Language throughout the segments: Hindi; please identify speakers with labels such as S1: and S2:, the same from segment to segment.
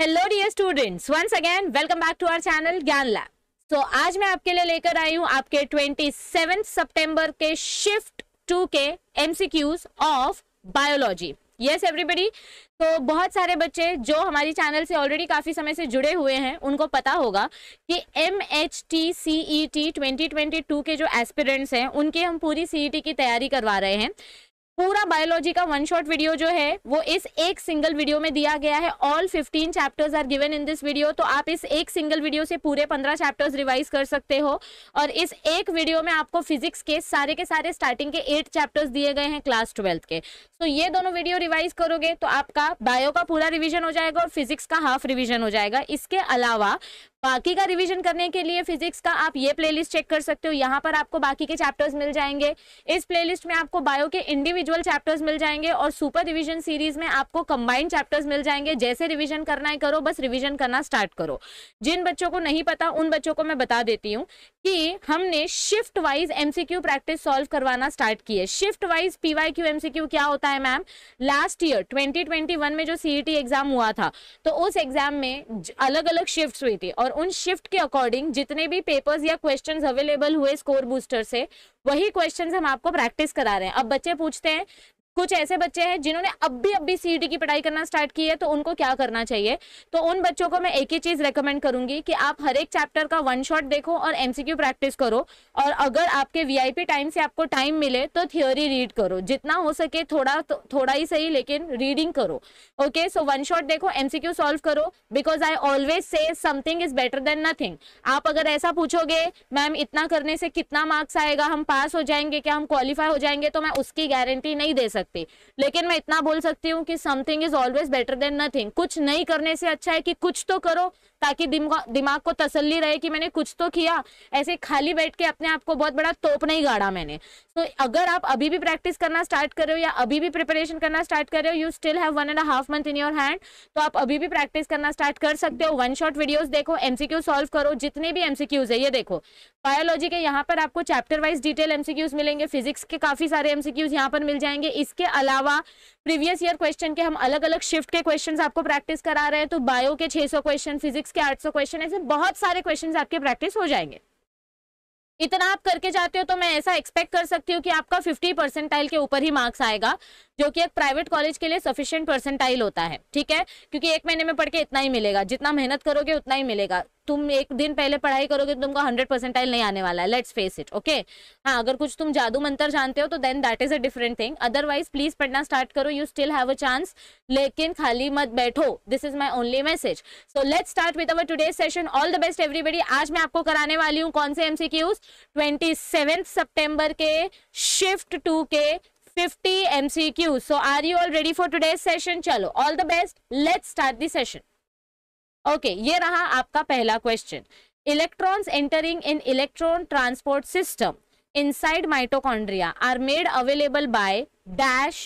S1: Hello dear students once again welcome back to our channel Gyan lab तो आज मैं आपके लिए लेकर आई हूँ आपके 27 सितंबर के शिफ्ट टू के MCQs of biology yes everybody तो बहुत सारे बच्चे जो हमारी चैनल से ऑलरेडी काफ़ी समय से जुड़े हुए हैं उनको पता होगा कि M H T C E T twenty twenty two के जो एस्पिरेंट्स हैं उनकी हम पूरी सी टी e की तैयारी करवा रहे हैं पूरा बायोलॉजी का वन शॉट वीडियो जो है वो इस एक सिंगल वीडियो में दिया गया है all 15 chapters are given in this video तो आप इस एक सिंगल वीडियो से पूरे 15 चैप्टर्स रिवाइज कर सकते हो और इस एक वीडियो में आपको फिजिक्स के सारे के सारे स्टार्टिंग के एट चैप्टर्स दिए गए हैं क्लास ट्वेल्थ के तो ये दोनों वीडियो रिवाइज करोगे तो आपका बायो का पूरा रिविजन हो जाएगा और फिजिक्स का हाफ रिविजन हो जाएगा इसके अलावा बाकी का रिवीजन करने के लिए फिजिक्स का आप ये प्लेलिस्ट चेक कर सकते हो यहाँ पर आपको बाकी के चैप्टर्स मिल जाएंगे इस प्लेलिस्ट में आपको बायो के इंडिविजुअल चैप्टर्स मिल जाएंगे और सुपर रिवीजन सीरीज में आपको कंबाइंड चैप्टर्स मिल जाएंगे जैसे रिवीजन करना है करो बस रिवीजन करना स्टार्ट करो जिन बच्चों को नहीं पता उन बच्चों को मैं बता देती हूँ कि हमने shift wise MCQ practice solve करवाना स्टार्ट किए शिफ्ट वाइज पीवाईक्यू एमसीक्यू क्या होता है मैम लास्ट ईयर वन में जो टी एग्जाम e हुआ था तो उस एग्जाम में अलग अलग शिफ्ट हुई थी और और उन शिफ्ट के अकॉर्डिंग जितने भी पेपर्स या क्वेश्चंस अवेलेबल हुए स्कोर बूस्टर से वही क्वेश्चंस हम आपको प्रैक्टिस करा रहे हैं अब बच्चे पूछते हैं कुछ ऐसे बच्चे हैं जिन्होंने अब भी अब भी सीईटी e की पढ़ाई करना स्टार्ट की है तो उनको क्या करना चाहिए तो उन बच्चों को मैं एक ही चीज रेकमेंड करूंगी कि आप हर एक चैप्टर का वन शॉट देखो और एमसीक्यू प्रैक्टिस करो और अगर आपके वीआईपी टाइम से आपको टाइम मिले तो थियोरी रीड करो जितना हो सके थोड़ा थो, तो थोड़ा ही सही लेकिन रीडिंग करो ओके सो वन शॉट देखो एमसीक्यू सॉल्व करो because I always say something is better than nothing आप अगर ऐसा पूछोगे मैम इतना करने से कितना मार्क्स आएगा हम पास हो जाएंगे क्या हम क्वालिफाई हो जाएंगे तो मैं उसकी गारंटी नहीं दे सकती सकती लेकिन मैं इतना बोल सकती हूँ कि something is always better than nothing कुछ नहीं करने से अच्छा है कि कुछ तो करो ताकि दिमाग को तसल्ली रहे कि मैंने कुछ तो किया ऐसे खाली बैठ के अपने आप को बहुत बड़ा तोप नहीं गाड़ा मैंने तो अगर आप अभी भी प्रैक्टिस करना स्टार्ट कर रहे हो या अभी भी प्रिपरेशन करना स्टार्ट कर रहे हो you still have one and half month in your hand तो आप अभी भी प्रैक्टिस करना स्टार्ट कर सकते हो वन शॉट वीडियोज देखो एमसीक्यू सॉल्व करो जितने भी एमसीक्यूज है ये देखो बायोलॉजी के यहाँ पर आपको चैप्टर वाइज डिटेल एमसीक्यूज मिलेंगे फिजिक्स के काफी सारे एमसीक्यूज यहाँ पर मिल जाएंगे इसके अलावा प्रीवियस ईयर क्वेश्चन के हम अलग अलग शिफ्ट के क्वेश्चन आपको प्रैक्टिस करा रहे हैं तो बायो के 600 क्वेश्चन फिजिक्स मार्क्स के सौ क्वेश्चन ऐसे बहुत सारे क्वेश्चन आपके प्रैक्टिस हो जाएंगे इतना आप करके जाते हो तो मैं ऐसा एक्सपेक्ट कर सकती हूँ कि आपका फिफ्टी परसेंटाइल के ऊपर ही मार्क्स आएगा जो कि एक प्राइवेट कॉलेज के लिए सफिशियंट परसेंटाइल होता है ठीक है क्योंकि एक महीने में पढ़ के इतना ही मिलेगा जितना मेहनत करोगे उतना ही मिलेगा तुम एक दिन पहले पढ़ाई करोगे तो तुमको हंड्रेड परसेंटाइल नहीं आने वाला है लेट्स फेस इट ओके हाँ अगर कुछ तुम जादू मंत्र जानते हो तो then that is a different thing otherwise please पढ़ना स्टार्ट करो you still have a chance लेकिन खाली मत बैठो this is my only message so let start with our today session all the best everybody आज मैं आपको कराने वाली हूँ कौन से एम सी क्यूज ट्वेंटी के शिफ्ट टू के 50 MCQ. So are you all ready for today's session? Chalo. All the best. Let's start the session. Okay ये रहा आपका पहला question electrons entering in electron transport system inside mitochondria are made available by dash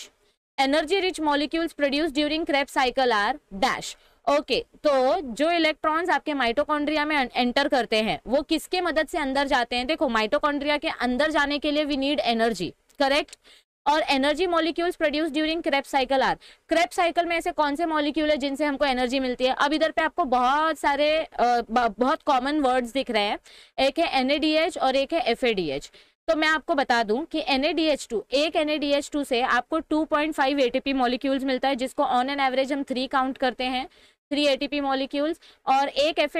S1: energy rich molecules produce during krebs cycle are dash okay okay, तो जो इलेक्ट्रॉन्स आपके माइटोकॉन्ड्रिया में एंटर करते हैं वो किसके मदद से अंदर जाते हैं देखो माइटोकॉन्ड्रिया के अंदर जाने के लिए वी नीड एनर्जी करेक्ट और energy molecules produce during krebs cycle are krebs cycle में ऐसे कौन से मॉलिक्यूल है जिनसे हमको एनर्जी मिलती है अब इधर पे आपको बहुत सारे बहुत कॉमन वर्ड्स दिख रहे हैं एक है एनएडीएच और एक है एफएडीएच तो मैं आपको बता दूं कि एन एक एन से आपको 2.5 पॉइंट मॉलिक्यूल्स मिलता है जिसको ऑन एन एवरेज हम थ्री काउंट करते हैं थ्री एटीपी मॉलिक्यूल्स और एक एफ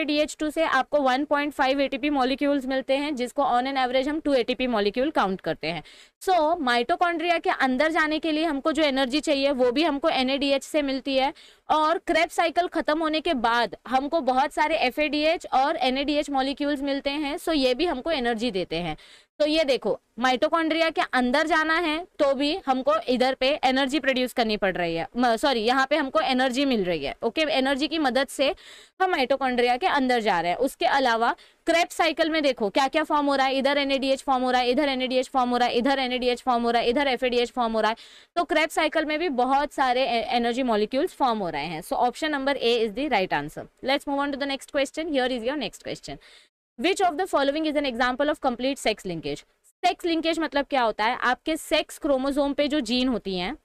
S1: से आपको 1.5 पॉइंट मॉलिक्यूल्स मिलते हैं जिसको ऑन एन एवरेज हम टू एटीपी मॉलिक्यूल काउंट करते हैं सो so, माइटोकॉन्ड्रिया के अंदर जाने के लिए हमको जो एनर्जी चाहिए वो भी हमको एन से मिलती है और क्रेप साइकिल खत्म होने के बाद हमको बहुत सारे एफ और एन मॉलिक्यूल्स मिलते हैं सो so ये भी हमको एनर्जी देते हैं तो ये देखो माइटोकॉन्ड्रिया के अंदर जाना है तो भी हमको इधर पे एनर्जी प्रोड्यूस करनी पड़ रही है सॉरी यहाँ पे हमको एनर्जी मिल रही है ओके एनर्जी की मदद से हम माइटोकॉन्ड्रिया के अंदर जा रहे हैं उसके अलावा क्रेप साइकिल में देखो क्या क्या फॉर्म हो रहा है इधर एनएडीएच फॉर्म हो रहा है इधर एनएडीएच फॉर्म हो रहा है इधर एनएडीएच फॉर्म हो रहा है इधर एफएडीएच फॉर्म हो रहा है तो क्रेप साइकिल में भी बहुत सारे एनर्जी मॉलिक्यूल्स फॉर्म हो रहे हैं so option number A is the right answer let's move on to the next question here is your next question which of the following is an example of complete sex linkage sex linkage मतलब क्या होता है आपके सेक्स क्रोमोजोम पे जो जीन होती हैं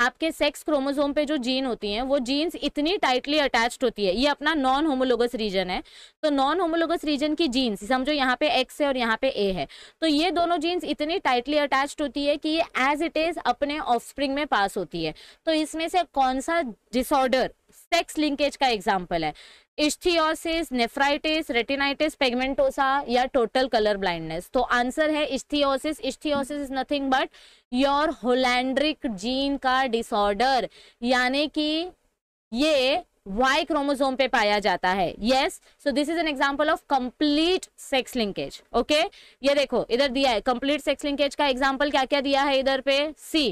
S1: आपके सेक्स क्रोमोसोम पे जो जीन होती हैं वो जीन्स इतनी टाइटली अटैच्ड होती है ये अपना नॉन होमोलोगस रीजन है तो नॉन होमोलोगस रीजन की जीन्स समझो यहाँ पे एक्स है और यहाँ पे ए है तो ये दोनों जीन्स इतनी टाइटली अटैच्ड होती है कि ये एज इट इज अपने ऑफस्प्रिंग में पास होती है तो इसमें से कौन सा डिसऑर्डर सेक्स लिंकेज का एग्जाम्पल है इस्थियोसिस नेफ्राइटिस रेटिनाइटिस पेगमेंटोसा या टोटल कलर ब्लाइंडनेस तो आंसर है ichthyosis ichthyosis is nothing but your holandric gene का डिसऑर्डर यानी कि ये वाई क्रोमोसोम पे पाया जाता है yes so this is an example of complete sex linkage okay ये देखो इधर दिया है कंप्लीट सेक्स लिंकेज का एग्जाम्पल क्या क्या दिया है इधर पे C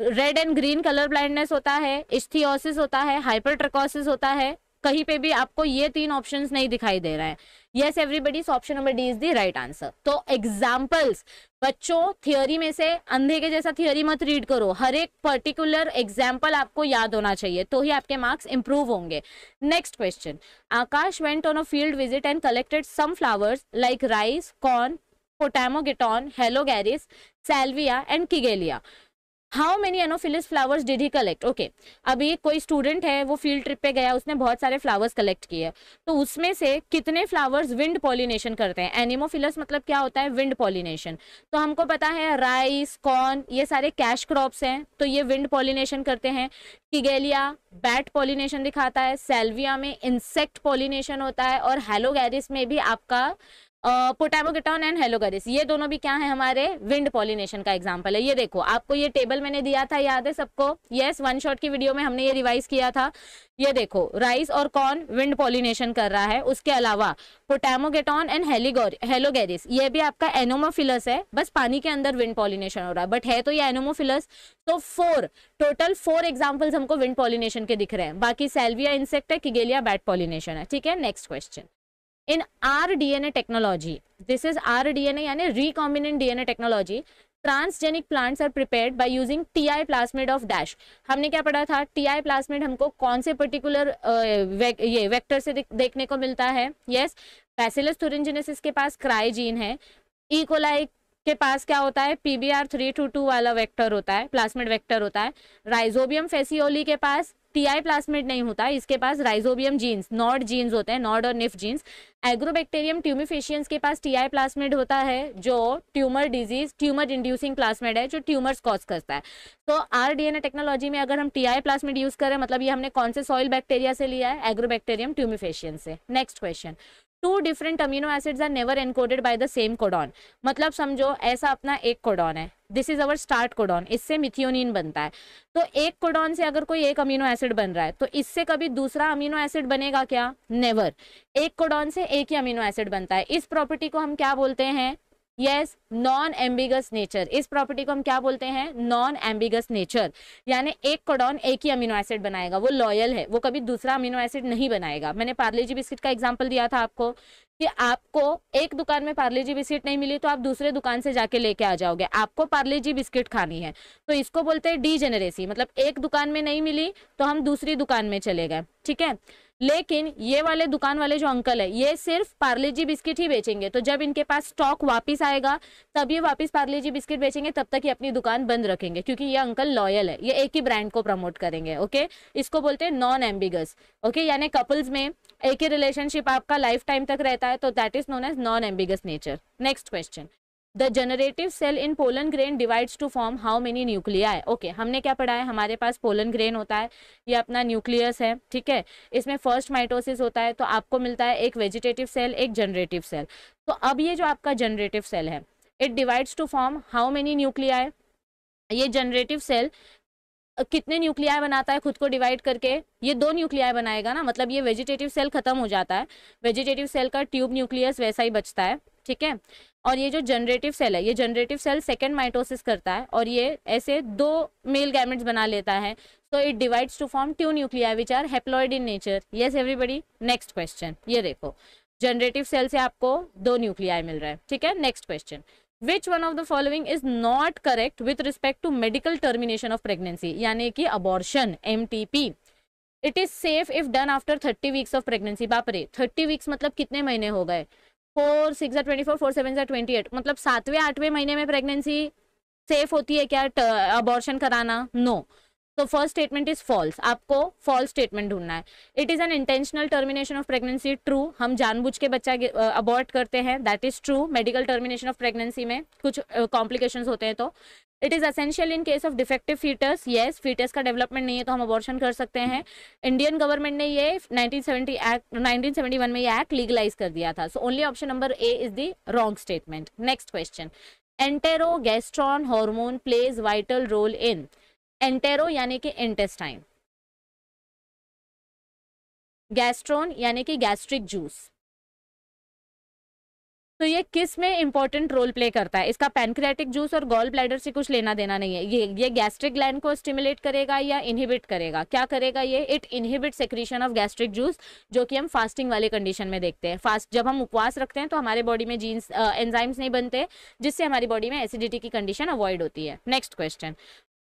S1: red and green colour blindness होता है इस्थियोसिस होता है हाइपर होता है कहीं पे भी आपको ये तीन ऑप्शंस नहीं दिखाई दे रहा है yes everybody's option number D is the right answer तो एग्जाम्पल्स बच्चों थियोरी में से अंधे के जैसा थियोरी मत रीड करो हर एक पर्टिकुलर एग्जाम्पल आपको याद होना चाहिए तो ही आपके मार्क्स इंप्रूव होंगे next question Aakash went on a field visit and collected some flowers like rice corn potamogeton eleocharis salvia and kigelia how many anemophilous flowers did he collect okay अभी कोई स्टूडेंट है वो फील्ड ट्रिप पे गया उसने बहुत सारे फ्लावर्स कलेक्ट किए तो उसमें से कितने फ्लावर्स विंड पॉलिनेशन करते हैं एनिमोफिलस मतलब क्या होता है विंड पॉलिनेशन तो हमको पता है राइस कॉर्न ये सारे कैश क्रॉप्स हैं तो ये विंड पॉलिनेशन करते हैं किगेलिया बैट पॉलिनेशन दिखाता है सेल्विया में इंसेक्ट पॉलिनेशन होता है और हेलोगैरिस में भी आपका पोटामोकेटॉन एंड हेलोगरिस ये दोनों भी क्या है हमारे विंड पॉलिनेशन का एग्जाम्पल है ये देखो आपको ये टेबल मैंने दिया था याद है सबको येस वन शॉट की वीडियो में हमने ये रिवाइज किया था ये देखो राइस और कॉर्न विंड पॉलिनेशन कर रहा है उसके अलावा पोटामोगेटॉन एंड हेलोगेरिस ये भी आपका एनोमोफिलस है बस पानी के अंदर विंड पॉलिनेशन हो रहा है बट है तो ये एनोमोफिलस तो फोर टोटल फोर एग्जाम्पल्स हमको विंड पॉलिनेशन के दिख रहे हैं बाकी सेल्विया इंसेक्ट है किगेलिया बैट पॉलिनेशन है ठीक है next question in are in rDNA technology. This is rDNA यानी recombinant DNA technology transgenic plants are prepared by using Ti plasmid of dash हमने क्या पढ़ा था टीआई प्लास्मिड हमको कौन से पर्टिकुलर ये वेक्टर से देखने को मिलता है यस पैसिलस थुरिंजिनेसिस के पास क्राइजीन है इकोलाई e. के पास क्या होता है पीबीआर थ्री टू टू वाला वेक्टर होता है प्लास्मिड वेक्टर होता है राइजोबियम फेसिओली के पास टीआई प्लास्मिड नहीं होता इसके पास राइजोबियम जीन्स नॉड जीन्स होते हैं नॉड और निफ जीन्स एग्रोबैक्टेरियम ट्यूमिफिशियंस के पास टीआई प्लास्मिड होता है जो tumour disease tumour inducing plasmid है जो ट्यूमर्स कॉज करता है तो आर डी टेक्नोलॉजी में अगर हम टीआई प्लास्मिड यूज करें मतलब ये हमने कौन से सॉइल बैक्टेरिया से लिया है एग्रोबैक्टेरियम ट्यूमिफिशियन से next question two different amino acids are never encoded by the same codon मतलब समझो ऐसा अपना एक कोडॉन है this is our start codon इससे मिथियोनिन बनता है तो एक कोडॉन से अगर कोई एक अमीनो एसिड बन रहा है तो इससे कभी दूसरा अमीनो एसिड बनेगा क्या नेवर एक कोडॉन से एक ही अमीनो एसिड बनता है इस प्रॉपर्टी को हम क्या बोलते हैं यस नॉन एम्बिगस नेचर इस प्रॉपर्टी को हम क्या बोलते हैं नॉन एम्बिगस नेचर यानी एक कोडॉन एक ही अमीनो एसिड बनाएगा वो लॉयल है वो कभी दूसरा अमीनो एसिड नहीं बनाएगा मैंने पार्ले जी बिस्किट का एग्जाम्पल दिया था आपको कि आपको एक दुकान में पार्ले जी बिस्किट नहीं मिली तो आप दूसरे दुकान से जाके लेके आ जाओगे आपको पार्ले जी बिस्किट खानी है तो इसको बोलते हैं डी मतलब एक दुकान में नहीं मिली तो हम दूसरी दुकान में चले गए ठीक है लेकिन ये वाले दुकान वाले जो अंकल है ये सिर्फ पार्ले जी बिस्किट ही बेचेंगे तो जब इनके पास स्टॉक वापस आएगा तब ये वापस पार्ले जी बिस्किट बेचेंगे तब तक ये अपनी दुकान बंद रखेंगे क्योंकि ये अंकल लॉयल है ये एक ही ब्रांड को प्रमोट करेंगे ओके इसको बोलते हैं नॉन एम्बिगस ओके यानी कपल्स में एक ही रिलेशनशिप आपका लाइफ टाइम तक रहता है तो that is known as non ambiguous nature next question the generative cell in pollen grain divides to form how many nuclei okay हमने क्या पढ़ा है हमारे पास पोलन ग्रेन होता है ये अपना न्यूक्लियस है ठीक है इसमें फर्स्ट माइटोसिस होता है तो आपको मिलता है एक वेजिटेटिव सेल एक जनरेटिव सेल तो अब ये जो आपका जनरेटिव सेल है it divides to form how many nuclei ये जनरेटिव सेल कितने न्यूक्लिया बनाता है खुद को डिवाइड करके ये दो न्यूक्लिया बनाएगा ना मतलब ये वेजिटेटिव सेल खत्म हो जाता है वेजिटेटिव सेल का ट्यूब न्यूक्लियस वैसा ही बचता है ठीक है और ये जो जनरेटिव सेल है ये जनरेटिव सेल सेकेंड माइटोसिस करता है और ये ऐसे दो मेल गैमेट्स बना लेता है so it divides to form two nuclei which are haploid in nature yes everybody next question ये देखो जनरेटिव सेल से आपको दो न्यूक्लिया मिल रहा है ठीक है next question which one of the following is not correct with respect to medical termination of pregnancy यानी कि abortion um it is safe if done after thirty weeks of pregnancy बाप रे थर्टी वीक्स मतलब कितने महीने हो गए four six twenty four four seven सा ट्वेंटी एट मतलब सातवें आठवें महीने में प्रेगनेंसी सेफ होती है क्या अबॉर्शन कराना नो no. तो फर्स्ट स्टेटमेंट इज फॉल्स आपको फॉल्स स्टेटमेंट ढूंढना है it is an intentional termination of pregnancy true हम जानबूझ के बच्चा अबॉर्ट करते हैं that is true medical termination of pregnancy में कुछ कॉम्प्लिकेशन uh, होते हैं तो it is essential in case of defective foetuses yes foetuses का डेवलपमेंट नहीं है तो हम अबॉर्शन कर सकते हैं इंडियन गवर्नमेंट ने ये 1970 एक्ट 1971 में ये एक्ट लीगलाइज कर दिया था so only option number A is the wrong statement next question enterogastrone hormone plays vital role in entero यानी कि इंटेस्टाइन गैस्ट्रोन यानी कि गैस्ट्रिक जूस तो ये किस में इंपॉर्टेंट रोल प्ले करता है इसका पैनक्रियाटिक जूस और गॉल ब्लैडर से कुछ लेना देना नहीं है ये ये गैस्ट्रिक ग्लैंड को स्टिमुलेट करेगा या इनहिबिट करेगा क्या करेगा ये it inhibit secretion of gastric juice जो कि हम फास्टिंग वाले कंडीशन में देखते हैं फास्ट जब हम उपवास रखते हैं तो हमारे बॉडी में जीन्स एंजाइम्स uh, नहीं बनते जिससे हमारी बॉडी में एसिडिटी की कंडीशन अवॉइड होती है next question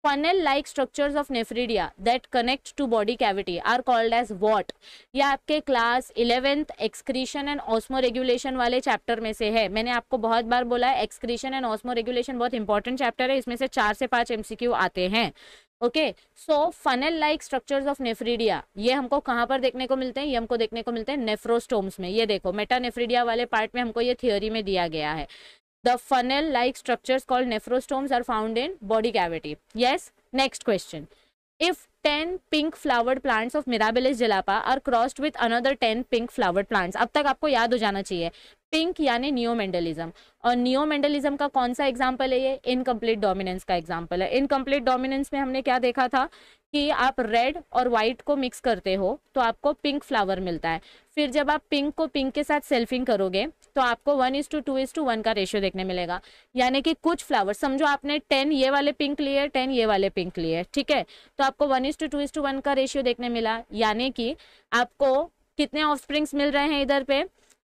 S1: funnel like structures of nephridia that connect to body cavity are called as what ये आपके class eleventh excretion and osmoregulation वाले चैप्टर में से है मैंने आपको बहुत बार बोला है एक्सक्रीशन एंड ऑस्मो रेगुलेशन बहुत इंपॉर्टेंट चैप्टर है इसमें से चार से पांच एमसीक्यू आते हैं okay so funnel like structures of nephridia ये हमको कहाँ पर देखने को मिलते हैं ये हमको देखने को मिलते हैं नेफ्रोस्टोम्स में ये देखो मेटा नेफ्रीडिया वाले पार्ट में हमको ये थियोरी में दिया गया है The funnel-like structures called nephrostomes are found in body cavity. Yes. Next question. If 10 pink flowered plants of Mirabilis jalapa are crossed with another 10 pink flowered plants. अब तक आपको याद हो जाना चाहिए पिंक यानी नियोमेंडलिज्म और नियोमेंडलिज्म का कौन सा एग्जाम्पल है ये इनकम्प्लीट डोमिनेंस का एग्जाम्पल है इनकम्प्लीट डोमिनेंस में हमने क्या देखा था कि आप रेड और वाइट को मिक्स करते हो तो आपको पिंक फ्लावर मिलता है फिर जब आप पिंक को पिंक के साथ सेल्फिंग करोगे तो आपको one is to two two is to one ratio देखने मिलेगा यानी कि कुछ फ्लावर समझो आपने टेन ये वाले पिंक लिए टेन ये वाले पिंक लिए ठीक है तो आपको one is to two two is to one ratio देखने मिला यानी कि आपको कितने ऑफ मिल रहे हैं इधर पे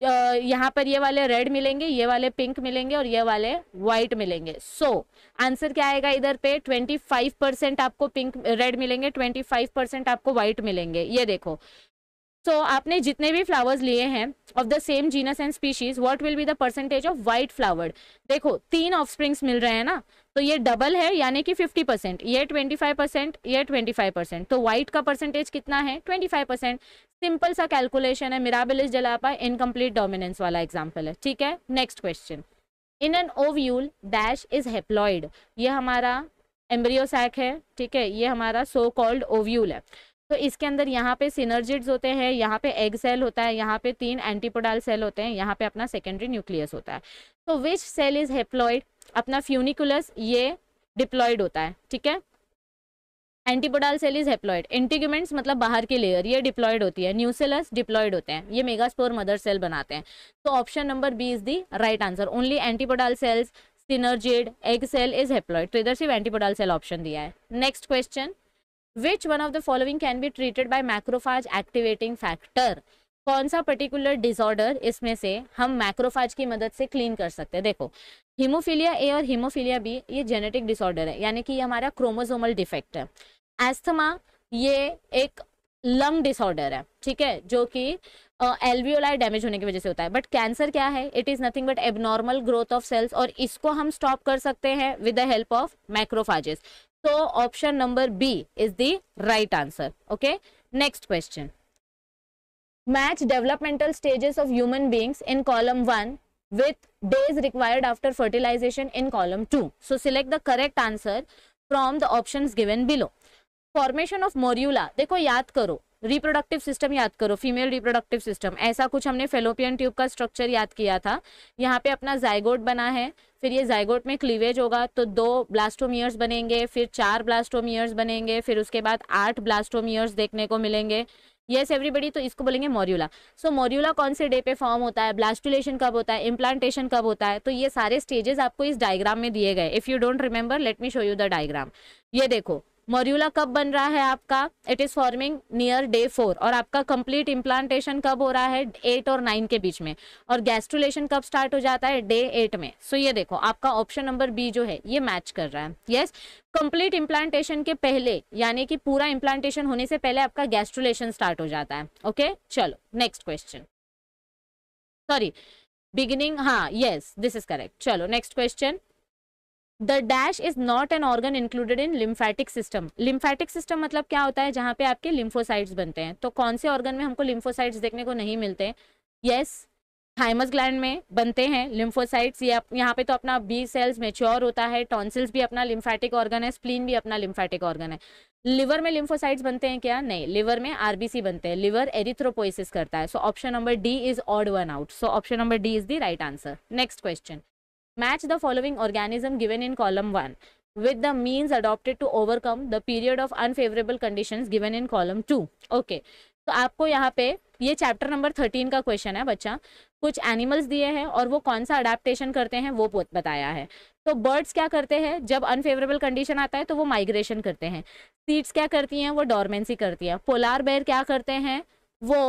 S1: यहाँ पर ये वाले रेड मिलेंगे ये वाले पिंक मिलेंगे और ये वाले व्हाइट मिलेंगे सो so, आंसर क्या आएगा इधर पे 25 परसेंट आपको पिंक रेड मिलेंगे 25 परसेंट आपको व्हाइट मिलेंगे ये देखो सो so, आपने जितने भी फ्लावर्स लिए हैं of the same genus and species what will be the percentage of white flowered देखो तीन ऑफस्प्रिंग्स मिल रहे हैं ना तो ये डबल है यानी कि 50 परसेंट ये 25 परसेंट ये 25 परसेंट तो व्हाइट का परसेंटेज कितना है 25 परसेंट सिंपल सा कैलकुलेशन है मिराबिलिस जलापा इनकम्प्लीट डोमिनेंस वाला एग्जाम्पल है ठीक है next question in an ovule dash is haploid ये हमारा एम्ब्रियोसैक है ठीक है ये हमारा सो कॉल्ड ओव्यूल है तो इसके अंदर यहाँ पे सिनर्जिट्स होते हैं यहाँ पे एग सेल होता है यहाँ पे तीन एंटीपोडाल सेल होते हैं यहाँ पे अपना सेकेंडरी न्यूक्लियस होता है तो विच सेल इज हेप्लॉइड अपना फ्यूनिकुलस ये डिप्लॉयड होता है ठीक है antipodal cell is haploid integuments मतलब बाहर की लेयर ये डिप्लॉयड होती है न्यूसेलस डिप्लॉयड होते हैं ये मेगास्पोर मदर सेल बनाते हैं तो option number B is the right answer only antipodal cells synergid egg cell is haploid तो इधर सिर्फ एंटीपोडाल सेल ऑप्शन दिया है next question which one of the following can be treated by macrophage activating factor कौन सा पर्टिकुलर डिसऑर्डर इसमें से हम मैक्रोफाज की मदद से क्लीन कर सकते हैं देखो हीमोफीलिया ए और हीमोफीलिया बी ये जेनेटिक डिसऑर्डर है यानी कि ये हमारा क्रोमोजोमल डिफेक्ट है एस्थमा ये एक लंग डिसऑर्डर है ठीक है जो कि एलवीओलाई डैमेज होने की वजह से होता है बट कैंसर क्या है it is nothing but abnormal growth of cells और इसको हम स्टॉप कर सकते हैं with the help of macrophages So option number B is the right answer. Okay. Next question. Match developmental stages of human beings in column 1 with days required after fertilization in column 2. So select the correct answer from the options given below. Formation of morula. देखो याद करो रिप्रोडक्टिव सिस्टम याद करो फीमेल रिप्रोडक्टिव सिस्टम ऐसा कुछ हमने फेलोपियन ट्यूब का स्ट्रक्चर याद किया था यहाँ पे अपना जायगोट बना है फिर ये जायगोट में क्लीवेज होगा तो दो ब्लास्टोमियर्स बनेंगे फिर चार ब्लास्टोमियर्स बनेंगे फिर उसके बाद आठ ब्लास्टोमियर्स देखने को मिलेंगे येस yes, एवरीबडी तो इसको बोलेंगे मॉर्यूला सो मॉर्यूला कौन से डे पे फॉर्म होता है ब्लास्टुलेशन कब होता है इम्प्लांटेशन कब होता है तो ये सारे स्टेजेस आपको इस डायग्राम में दिए गए if you don't remember let me show you the diagram ये देखो मॉर्यूला कब बन रहा है आपका it is forming near day four और आपका कंप्लीट इम्प्लांटेशन कब हो रहा है एट और नाइन के बीच में और गैस्ट्रुलेशन कब स्टार्ट हो जाता है डे एट में सो so ये देखो आपका ऑप्शन नंबर बी जो है ये मैच कर रहा है यस कंप्लीट इम्प्लांटेशन के पहले यानी कि पूरा इम्प्लांटेशन होने से पहले आपका गैस्ट्रुलेशन स्टार्ट हो जाता है ओके okay? चलो नेक्स्ट क्वेश्चन सॉरी बिगिनिंग हाँ यस दिस इज करेक्ट चलो next question the dash is not an organ included in lymphatic system lymphatic system मतलब क्या होता है जहाँ पे आपके लिम्फोसाइट्स बनते हैं तो कौन से ऑर्गन में हमको लिम्फोसाइट्स देखने को नहीं मिलते यस थाइमस ग्लैंड में बनते हैं लिम्फोसाइट्स ये यहाँ पे तो अपना बी सेल्स मेच्योर होता है टॉन्सिल्स भी अपना लिम्फेटिक ऑर्गन है स्प्लीन भी अपना लिम्फेटिक ऑर्गन है लिवर में लिम्फोसाइट्स बनते हैं क्या नहीं लिवर में आरबीसी बनते हैं लिवर एरिथ्रोपोइसिस करता है so option number D is odd one out so option number D is the right answer next question Match the following organism given in column 1 with the means adopted to overcome the period of unfavorable conditions given in column 2. Okay. तो आपको यहाँ पे ये चैप्टर नंबर थर्टीन का क्वेश्चन है बच्चा कुछ एनिमल्स दिए हैं और वो कौन सा अडेप्टेशन करते हैं वो बताया है तो बर्ड्स क्या करते हैं जब अनफेवरेबल कंडीशन आता है तो वो माइग्रेशन करते हैं सीड्स क्या करती हैं वो डोरमेंसी करती हैं पोलार बेर क्या करते हैं वो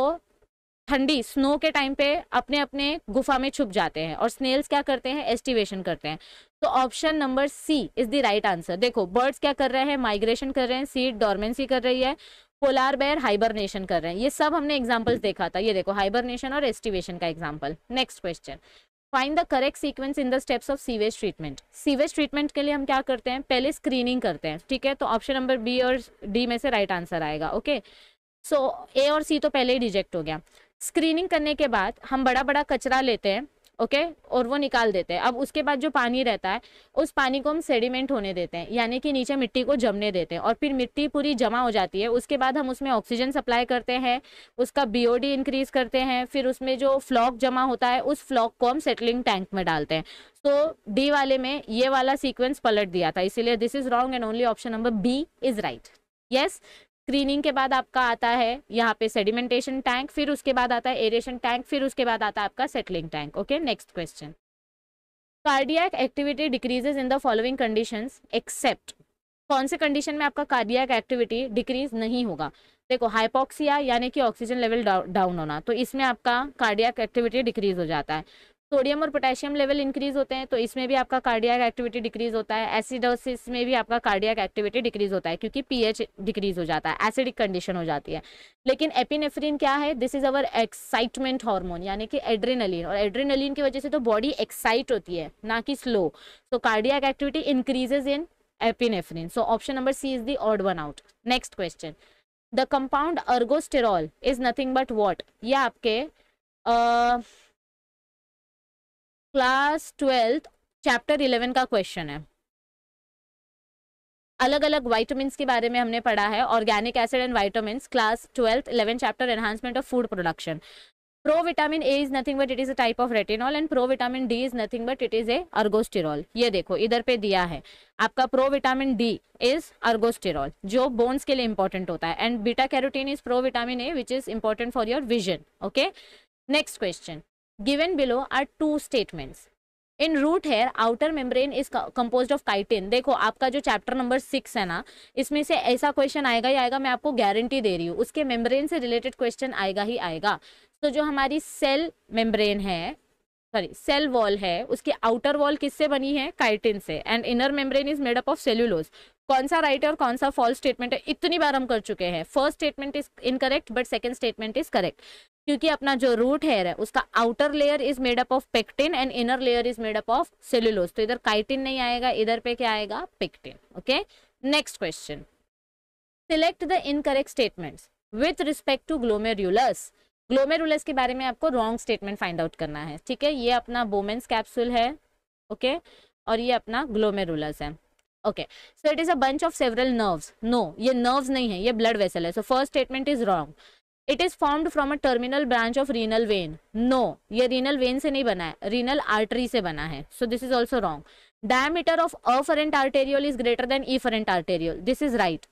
S1: ठंडी स्नो के टाइम पे अपने अपने गुफा में छुप जाते हैं और स्नेल्स क्या करते हैं एस्टिवेशन करते हैं तो option number C is the right answer देखो बर्ड्स क्या कर रहे हैं माइग्रेशन कर रहे हैं सीड डॉर्मेंसी कर रही है पोलार बेयर हाइबरनेशन कर रहे हैं ये सब हमने एग्जाम्पल्स देखा था ये देखो हाइबरनेशन और एस्टिवेशन का example next question find the correct sequence in the steps of sewage treatment sewage treatment के लिए हम क्या करते हैं पहले स्क्रीनिंग करते हैं ठीक है तो ऑप्शन नंबर बी और डी में से राइट right आंसर आएगा ओके सो ए और सी तो पहले ही रिजेक्ट हो गया स्क्रीनिंग करने के बाद हम बड़ा बड़ा कचरा लेते हैं ओके और वो निकाल देते हैं अब उसके बाद जो पानी रहता है उस पानी को हम सेडिमेंट होने देते हैं यानी कि नीचे मिट्टी को जमने देते हैं और फिर मिट्टी पूरी जमा हो जाती है उसके बाद हम उसमें ऑक्सीजन सप्लाई करते हैं उसका बीओडी इंक्रीज करते हैं फिर उसमें जो फ्लॉक जमा होता है उस फ्लॉक को हम सेटलिंग टैंक में डालते हैं तो डी वाले में ये वाला सीक्वेंस पलट दिया था इसीलिए this is wrong and only option number B is right yes screening के बाद आपका आता है यहाँ पे सेडिमेंटेशन टैंक फिर उसके बाद आता है एरेशन टैंक फिर उसके बाद आता है आपका settling tank okay next question cardiac activity decreases in the following condition except कौन से कंडीशन में आपका कार्डियक एक्टिविटी डिक्रीज नहीं होगा देखो हाइपोक्सिया यानी कि ऑक्सीजन लेवल डाउन होना तो इसमें आपका कार्डियक एक्टिविटी डिक्रीज हो जाता है सोडियम और पोटेशियम लेवल इंक्रीज होते हैं तो इसमें भी आपका कार्डियक एक्टिविटी डिक्रीज होता है एसिडोसिस में भी आपका कार्डियक एक्टिविटी डिक्रीज होता है क्योंकि पीएच डिक्रीज हो जाता है एसिडिक कंडीशन हो जाती है लेकिन एपिनेफ्रिन क्या है this is our excitement hormone यानी कि एड्रेनलिन और एड्रेनलिन की वजह से तो बॉडी एक्साइट होती है ना कि स्लो तो cardiac activity increases in epinephrine so option number C is the odd one out next question the compound ergosterol is nothing but what ye आपके uh class twelfth chapter eleven का क्वेश्चन है अलग अलग वाइटामिन के बारे में हमने पढ़ा है organic acid and vitamin class twelfth eleven chapter enhancement of food production provitamin A is nothing but it is a type of retinol and provitamin D is nothing but it is a ergosterol ये देखो इधर पे दिया है आपका provitamin D is ergosterol जो बोन्स के लिए इंपॉर्टेंट होता है and beta carotene is provitamin A which is important for your vision okay next question Given below are two statements. In root hair outer membrane is compose of chitin देखो आपका जो चैप्टर नंबर सिक्स है ना इसमें से ऐसा क्वेश्चन आएगा ही आएगा मैं आपको गारंटी दे रही हूँ उसके मेम्ब्रेन से रिलेटेड क्वेश्चन आएगा ही आएगा तो जो हमारी सेल मेम्ब्रेन है सॉरी सेल वॉल है उसकी आउटर वॉल किससे बनी है काइटिन से and inner membrane is made up of cellulose कौन सा राइट है और कौन सा फॉल्स स्टेटमेंट है इतनी बार हम कर चुके हैं first statement is incorrect but second statement is correct क्योंकि अपना जो रूट हेयर है उसका outer layer is made up of pectin and inner layer is made up of cellulose तो इधर काइटिन नहीं आएगा इधर पे क्या आएगा pectin okay next question select the incorrect statements with respect to glomerulus glomerulus के बारे में आपको रॉन्ग स्टेटमेंट फाइंड आउट करना है ठीक है ये अपना बोमेन्स कैप्सूल है ओके okay? और ये अपना ग्लोमेरुलस है okay so it is a bunch of several nerves no ये नर्व्स नहीं है ये ब्लड वेसल है so first statement is wrong it is formed from a terminal branch of renal vein no ये रीनल वेन से नहीं बना है रीनल आर्टरी से बना है so this is also wrong diameter of afferent arteriole is greater than efferent arteriole this is right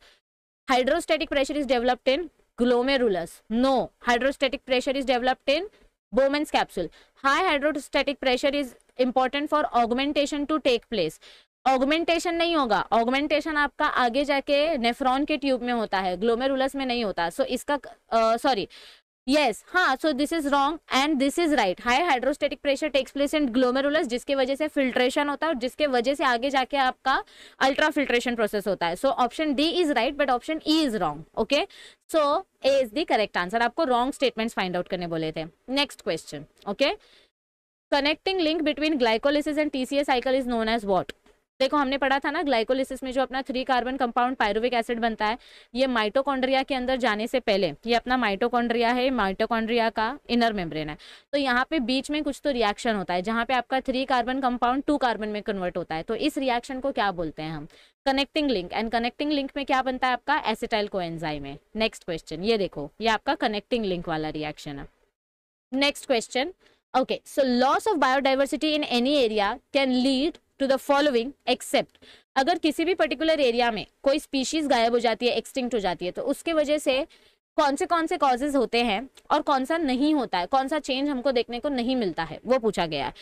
S1: hydrostatic pressure is developed in glomerulus no hydrostatic pressure is developed in Bowman's capsule high hydrostatic pressure is important for augmentation to take place augmentation नहीं होगा ऑगमेंटेशन आपका आगे जाके नेफ्रॉन के ट्यूब में होता है ग्लोमेरुलस में नहीं होता सो so, इसका सॉरी uh, यस हाँ so this is wrong and this is right high hydrostatic pressure takes place in glomerulus जिसके वजह से फिल्ट्रेशन होता है और जिसके वजह से आगे जाके आपका अल्ट्रा फिल्ट्रेशन प्रोसेस होता है so option D is right but option E is wrong okay so A is the correct answer आपको रॉन्ग स्टेटमेंट्स फाइंड आउट करने बोले थे next question okay connecting link between glycolysis and TCA cycle is known as what देखो हमने पढ़ा था ना ग्लाइकोलिसिस में जो अपना three carbon compound pyruvic acid बनता है ये माइटोकॉन्ड्रिया के अंदर जाने से पहले ये अपना माइटोकॉन्ड्रिया है माइटोकॉन्ड्रिया का इनर मेम्ब्रेन है तो यहाँ पे बीच में कुछ तो रिएक्शन होता है जहाँ पे आपका three carbon compound two carbon में कन्वर्ट होता है तो इस रिएक्शन को क्या बोलते हैं हम connecting link and connecting link में क्या बनता है आपका एसिटाइल को एंजाइम है नेक्स्ट क्वेश्चन ये देखो ये आपका कनेक्टिंग लिंक वाला रिएक्शन है next question okay so loss of biodiversity in any area can lead to the following except अगर किसी भी पर्टिकुलर एरिया में कोई स्पीशीज गायब हो जाती है एक्सटिंक्ट हो जाती है तो उसके वजह से कौन से कौन से कॉजेज होते हैं और कौन सा नहीं होता है कौन सा चेंज हमको देखने को नहीं मिलता है वो पूछा गया है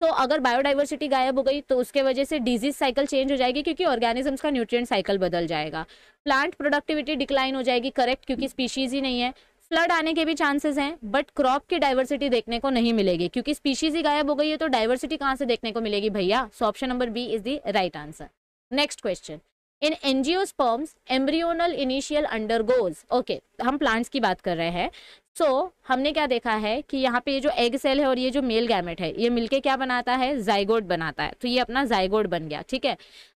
S1: तो अगर बायोडाइवर्सिटी गायब हो गई तो उसके वजह से डिजीज साइकिल चेंज हो जाएगी क्योंकि ऑर्गेनिजम्स का न्यूट्रिएंट साइकिल बदल जाएगा प्लांट प्रोडक्टिविटी डिक्लाइन हो जाएगी करेक्ट क्योंकि स्पीशीज ही नहीं है फ्लड आने के भी चांसेस हैं बट क्रॉप की डाइवर्सिटी देखने को नहीं मिलेगी क्योंकि स्पीशीज ही गायब हो गई है तो डाइवर्सिटी कहाँ से देखने को मिलेगी भैया so option number B is the right answer next question in sperms embryonal initial undergoes okay हम प्लांट्स की बात कर रहे हैं सो so, हमने क्या देखा है कि यहाँ पे ये जो एग सेल है और ये जो मेल गैमेट है ये मिलके क्या बनाता है जाइगोड बनाता है तो ये अपना जाइगोड बन गया ठीक है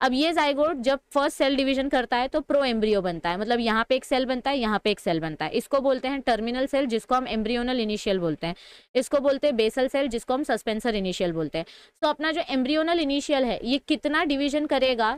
S1: अब ये जाइगोड जब फर्स्ट सेल डिवीजन करता है तो प्रो एम्ब्रियो बनता है मतलब यहाँ पे एक सेल बनता है यहाँ पे एक सेल बनता है इसको बोलते हैं टर्मिनल सेल जिसको हम एम्ब्रियोनल इनिशियल बोलते हैं इसको बोलते हैं बेसल सेल जिसको हम सस्पेंसर इनिशियल बोलते हैं सो तो so, अपना जो एम्ब्रियोनल इनिशियल है ये कितना डिविजन करेगा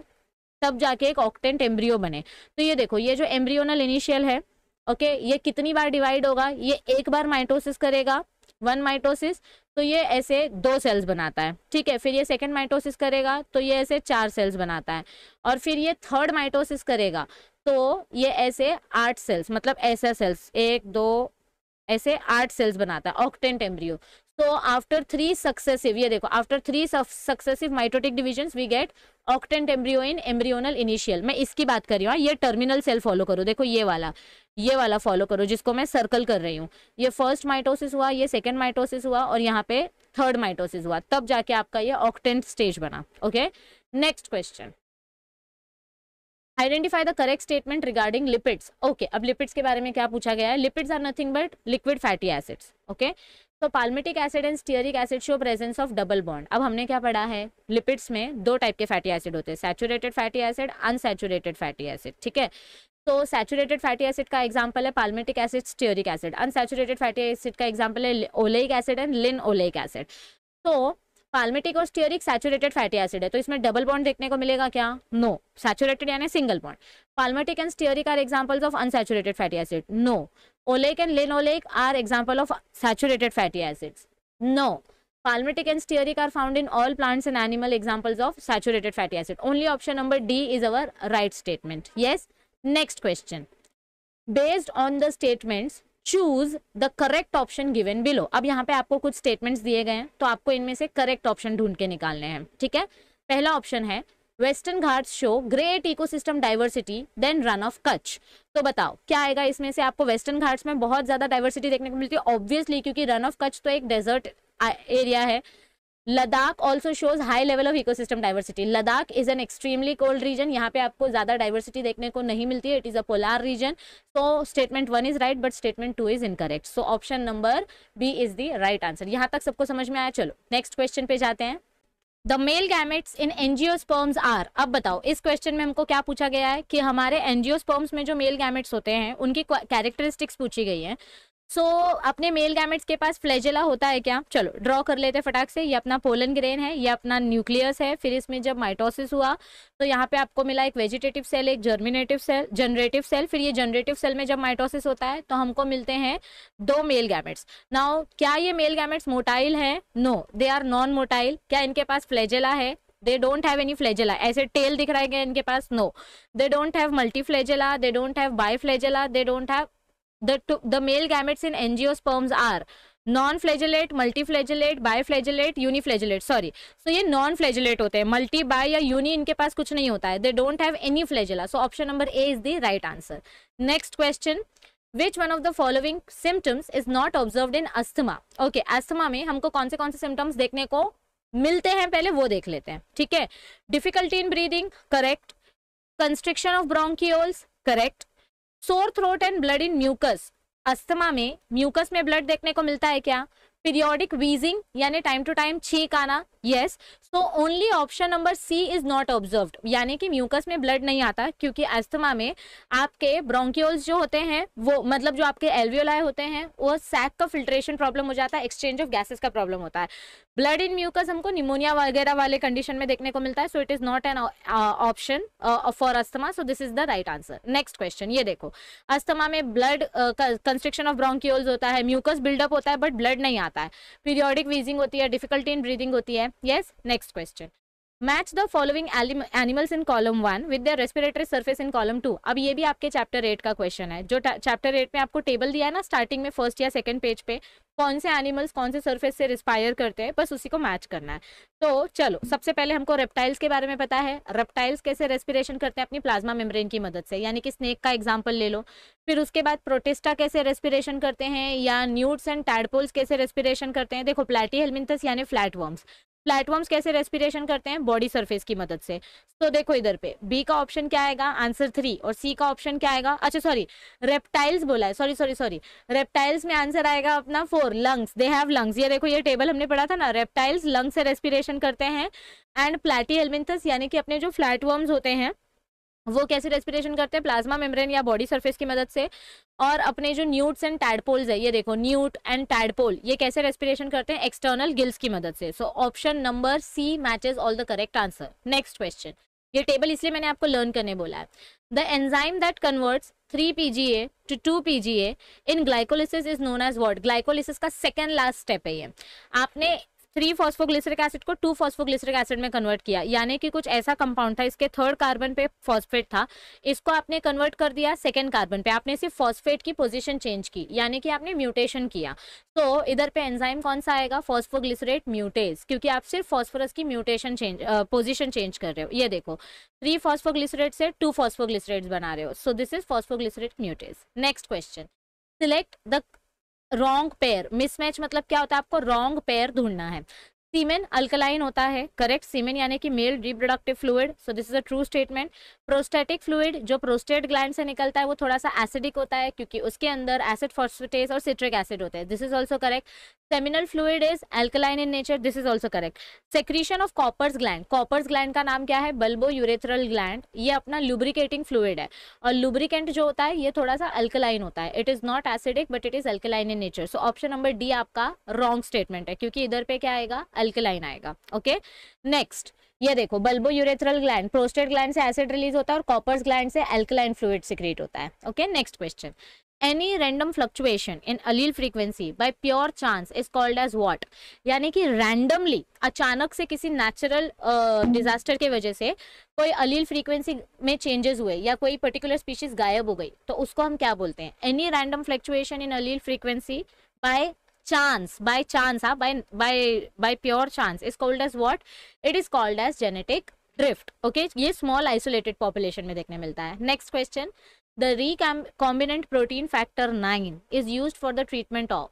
S1: तब जाके एक ऑक्टेंट एम्ब्रियो बने तो ये देखो ये जो एम्ब्रियोनल इनिशियल है ओके ये कितनी बार डिवाइड होगा ये एक बार माइटोसिस करेगा वन माइटोसिस तो ये ऐसे दो सेल्स बनाता है ठीक है फिर ये सेकेंड माइटोसिस करेगा तो ये ऐसे चार सेल्स बनाता है और फिर ये थर्ड माइटोसिस करेगा तो ये ऐसे आठ सेल्स मतलब ऐसा सेल्स एक दो ऐसे आठ सेल्स बनाता है ऑक्टेंट एम्ब्रियो तो आफ्टर थ्री सक्सेसिव ये देखो after three successive mitotic division we get octant embryo in embryonal initial मैं इसकी बात कर रही हूँ हाँ, ये टर्मिनल सेल फॉलो करो देखो ये वाला ये वाला फॉलो करो जिसको मैं सर्कल कर रही हूँ ये फर्स्ट माइटोसिस हुआ ये सेकेंड माइटोसिस हुआ और यहाँ पे थर्ड माइटोसिस हुआ तब जाके आपका ये ऑक्टेंट स्टेज बना okay next question identify the correct statement regarding lipids okay अब लिपिड्स के बारे में क्या पूछा गया है lipids are nothing but liquid fatty acids okay तो palmitic acid and stearic acid show presence of double bond अब हमने क्या पढ़ा है लिपिड्स में दो टाइप के फैटी एसिड होते हैं saturated fatty acid unsaturated fatty acid ठीक है तो सैचुरेटेड फैटी एसिड का एग्जांपल है palmitic acid stearic acid unsaturated fatty acid का एग्जांपल है oleic acid and linoleic acid तो पाल्मेटिक और स्टियरिक सैचुरेटेड फैटी एसिड है तो इसमें डबल बॉन्ड देखने को मिलेगा क्या नो सैचुरेटेड यानी single bond palmitic and stearic are examples of unsaturated fatty acid no oleic and linoleic are example of saturated fatty acid no palmitic and stearic are found in all plants and animal examples of saturated fatty acid only option number D is our right statement yes next question based on the statements choose the correct option given below अब यहाँ पे आपको कुछ स्टेटमेंट्स दिए गए हैं तो आपको इनमें से करेक्ट ऑप्शन ढूंढ के निकालने हैं ठीक है पहला ऑप्शन है Western Ghat show great ecosystem diversity then Rann of Kutch तो बताओ क्या आएगा इसमें से आपको वेस्टर्न घाट्स में बहुत ज्यादा डाइवर्सिटी देखने को मिलती है ऑब्वियसली क्योंकि रन ऑफ कच्छ तो एक डेजर्ट एरिया है Ladakh also shows high level of ecosystem diversity Ladakh is an extremely cold region यहाँ पे आपको ज्यादा डाइवर्सिटी देखने को नहीं मिलती है it is a polar region so statement one is right but statement two is incorrect so option number B is the right answer यहाँ तक सबको समझ में आया चलो नेक्स्ट क्वेश्चन पे जाते हैं the male gametes in angiosperms are अब बताओ इस क्वेश्चन में हमको क्या पूछा गया है कि हमारे एनजीओ स्पर्म्स में जो मेल गैमेट्स होते हैं उनकी कैरेक्टरिस्टिक्स पूछी गई है सो so, अपने मेल गैमेट्स के पास फ्लैजेला होता है क्या चलो ड्रॉ कर लेते हैं फटाक से ये अपना पोलन ग्रेन है ये अपना न्यूक्लियस है फिर इसमें जब माइटोसिस हुआ तो यहाँ पे आपको मिला एक वेजिटेटिव सेल एक जर्मिनेटिव सेल जनरेटिव सेल फिर ये जनरेटिव सेल में जब माइटोसिस होता है तो हमको मिलते हैं दो मेल गैमेट्स नाउ क्या ये मेल गैमेट्स मोटाइल है no they are non motile क्या इनके पास फ्लेजेला है they don't have any flagella ऐसे टेल दिख रहा है इनके पास no they don't have multi flagella they don't have bi flagella they don't have the two, the male gametes in angiosperms are non flagellate multi flagellate bi flagellate uni flagellate sorry so ये नॉन फ्लैजिलेट होते हैं मल्टी बाय या यूनी इनके पास कुछ नहीं होता है they don't have any flagella so option number A is the right answer next question which one of the following symptoms is not observe in asthma okay asthma में हमको कौन से कौन से सिम्टम्स देखने को मिलते हैं पहले वो देख लेते हैं ठीक है difficulty in breathing correct constriction of bronchioles correct sore throat and blood in mucus asthma में म्यूकस में ब्लड देखने को मिलता है क्या पीरियोडिक वीजिंग यानी टाइम टू टाइम छींक आना yes so only option number C is not observed यानी कि म्यूकस में ब्लड नहीं आता क्योंकि अस्थमा में आपके ब्रोंक्योल्स जो होते हैं वो मतलब जो आपके एल्वियोलाय होते हैं वो सैक का फिल्ट्रेशन प्रॉब्लम हो जाता है एक्सचेंज ऑफ गैसेस का प्रॉब्लम होता है ब्लड इन म्यूकस हमको निमोनिया वगैरह वाले कंडीशन में देखने को मिलता है so it is not an option for asthma so this is the right answer next question ये देखो अस्थमा में ब्लड कंस्ट्रक्शन ऑफ ब्रोंक्योल्स होता है म्यूकस बिल्डअप होता है बट ब्लड नहीं आता है पीरियोडिक वीजिंग होती है डिफिकल्टी इन ब्रीदिंग होती है yes next question match the following animals in column one with their respiratory surface in column two अब ये भी आपके चैप्टर एट का क्वेश्चन है जो चैप्टर एट में आपको टेबल दिया है ना स्टार्टिंग में फर्स्ट या सेकंड पेज पे कौन से एनिमल्स कौन से सरफेस से रिस्पायर करते हैं बस उसी को मैच करना है तो चलो सबसे पहले हमको रेप्टाइल्स के बारे में पता है रेप्टाइल्स कैसे रेस्पिरेशन करते हैं अपनी प्लाज्मा मेम्ब्रेन की मदद से यानी कि स्नेक का एग्जाम्पल ले लो फिर उसके बाद प्रोटेस्टा कैसे रेस्पिरेशन करते हैं या न्यूट्स एंड टैडपोल्स कैसे रेस्पिरेशन करते हैं देखो प्लेटी हेलमिंथस यानी फ्लैट वर्म्स प्लेटफॉर्म्स कैसे रेस्पिरेशन करते हैं बॉडी सरफेस की मदद से तो देखो इधर पे बी का ऑप्शन क्या आएगा आंसर थ्री और सी का ऑप्शन क्या आएगा अच्छा सॉरी रेप्टाइल्स बोला है सॉरी सॉरी सॉरी रेप्टाइल्स में आंसर आएगा अपना four lungs they have lungs ये देखो ये टेबल हमने पढ़ा था ना रेप्टाइल्स लंग्स से रेस्पिरेशन करते हैं एंड प्लेटी हेलमिंथस यानी कि अपने जो फ्लैटवर्म्स होते हैं वो कैसे रेस्पिरेशन करते हैं प्लाज्मा मेम्ब्रेन या बॉडी सरफेस की मदद से और अपने जो न्यूट्स एंड टैडपोल्स है ये देखो न्यूट एंड टैडपोल ये कैसे रेस्पिरेशन करते हैं एक्सटर्नल गिल्स की मदद से so option number C matches all the correct answer next question ये टेबल इसलिए मैंने आपको लर्न करने बोला है the enzyme that converts three P G A to two P G A in glycolysis is known as what glycolysis का सेकेंड लास्ट स्टेप है ये आपने थ्री फॉस्फोग्लिसरिक एसिड को टू फॉस्फोग्लिसरिक एसिड में कन्वर्ट किया यानी कि कुछ ऐसा कंपाउंड था इसके थर्ड कार्बन पे फॉस्फेट था इसको आपने कन्वर्ट कर दिया सेकेंड कार्बन पे आपने सिर्फ फॉस्फेट की पोजिशन चेंज की यानी कि आपने म्यूटेशन किया तो इधर पे एंजाइम कौन सा आएगा फॉस्फोग्लिसरेट म्यूटेज क्योंकि आप सिर्फ फॉस्फोरस की म्यूटेशन चेंज पोजिशन चेंज कर रहे हो ये देखो थ्री फॉस्फोग्लिसरेट से टू फॉस्फोग्लिसरेट्स बना रहे हो so this is phosphoglycerate mutase next question select the wrong pair mismatch मतलब क्या होता है आपको रॉन्ग पेयर ढूंढना है सीमेन अल्कलाइन होता है करेक्ट सीमेन यानी कि male reproductive fluid so this is a true statement prostatic fluid जो प्रोस्टेट ग्लैंड से निकलता है वो थोड़ा सा एसिडिक होता है क्योंकि उसके अंदर एसिड फॉस्फेटेज और सिट्रिक एसिड होता है this is also correct seminal fluid is alkaline in nature this is also correct secretion of Cowper's gland Cowper's gland का नाम क्या है बल्बो यूरेथ्रल ग्लैंड ये अपना लुब्रिकेटिंग फ्लूड है और लुब्रिकेंट जो होता है ये थोड़ा सा अल्कलाइन होता है it is not acidic but it is alkaline in nature so option number D आपका रॉन्ग स्टेटमेंट है क्योंकि इधर पे क्या आएगा अल्कलाइन आएगा ओके नेक्स्ट ये देखो bulbourethral gland prostate gland से एसिड रिलीज होता है और कॉपर्स ग्लैंड से एल्कलाइन फ्लूड सिक्रेट होता है okay next question any random fluctuation in allele frequency by pure chance is called as what यानी कि रैंडमली अचानक से किसी नेचुरल डिजास्टर uh, के वजह से कोई अलील फ्रीक्वेंसी में चेंजेस हुए या कोई पर्टिकुलर स्पीशीज गायब हो गई तो उसको हम क्या बोलते हैं any random fluctuation in allele frequency by chance by chance हा by by by pure chance is called as what it is called as genetic drift okay ये स्मॉल आइसोलेटेड पॉपुलेशन में देखने मिलता है next question the recombinant protein factor nine is use for the treatment of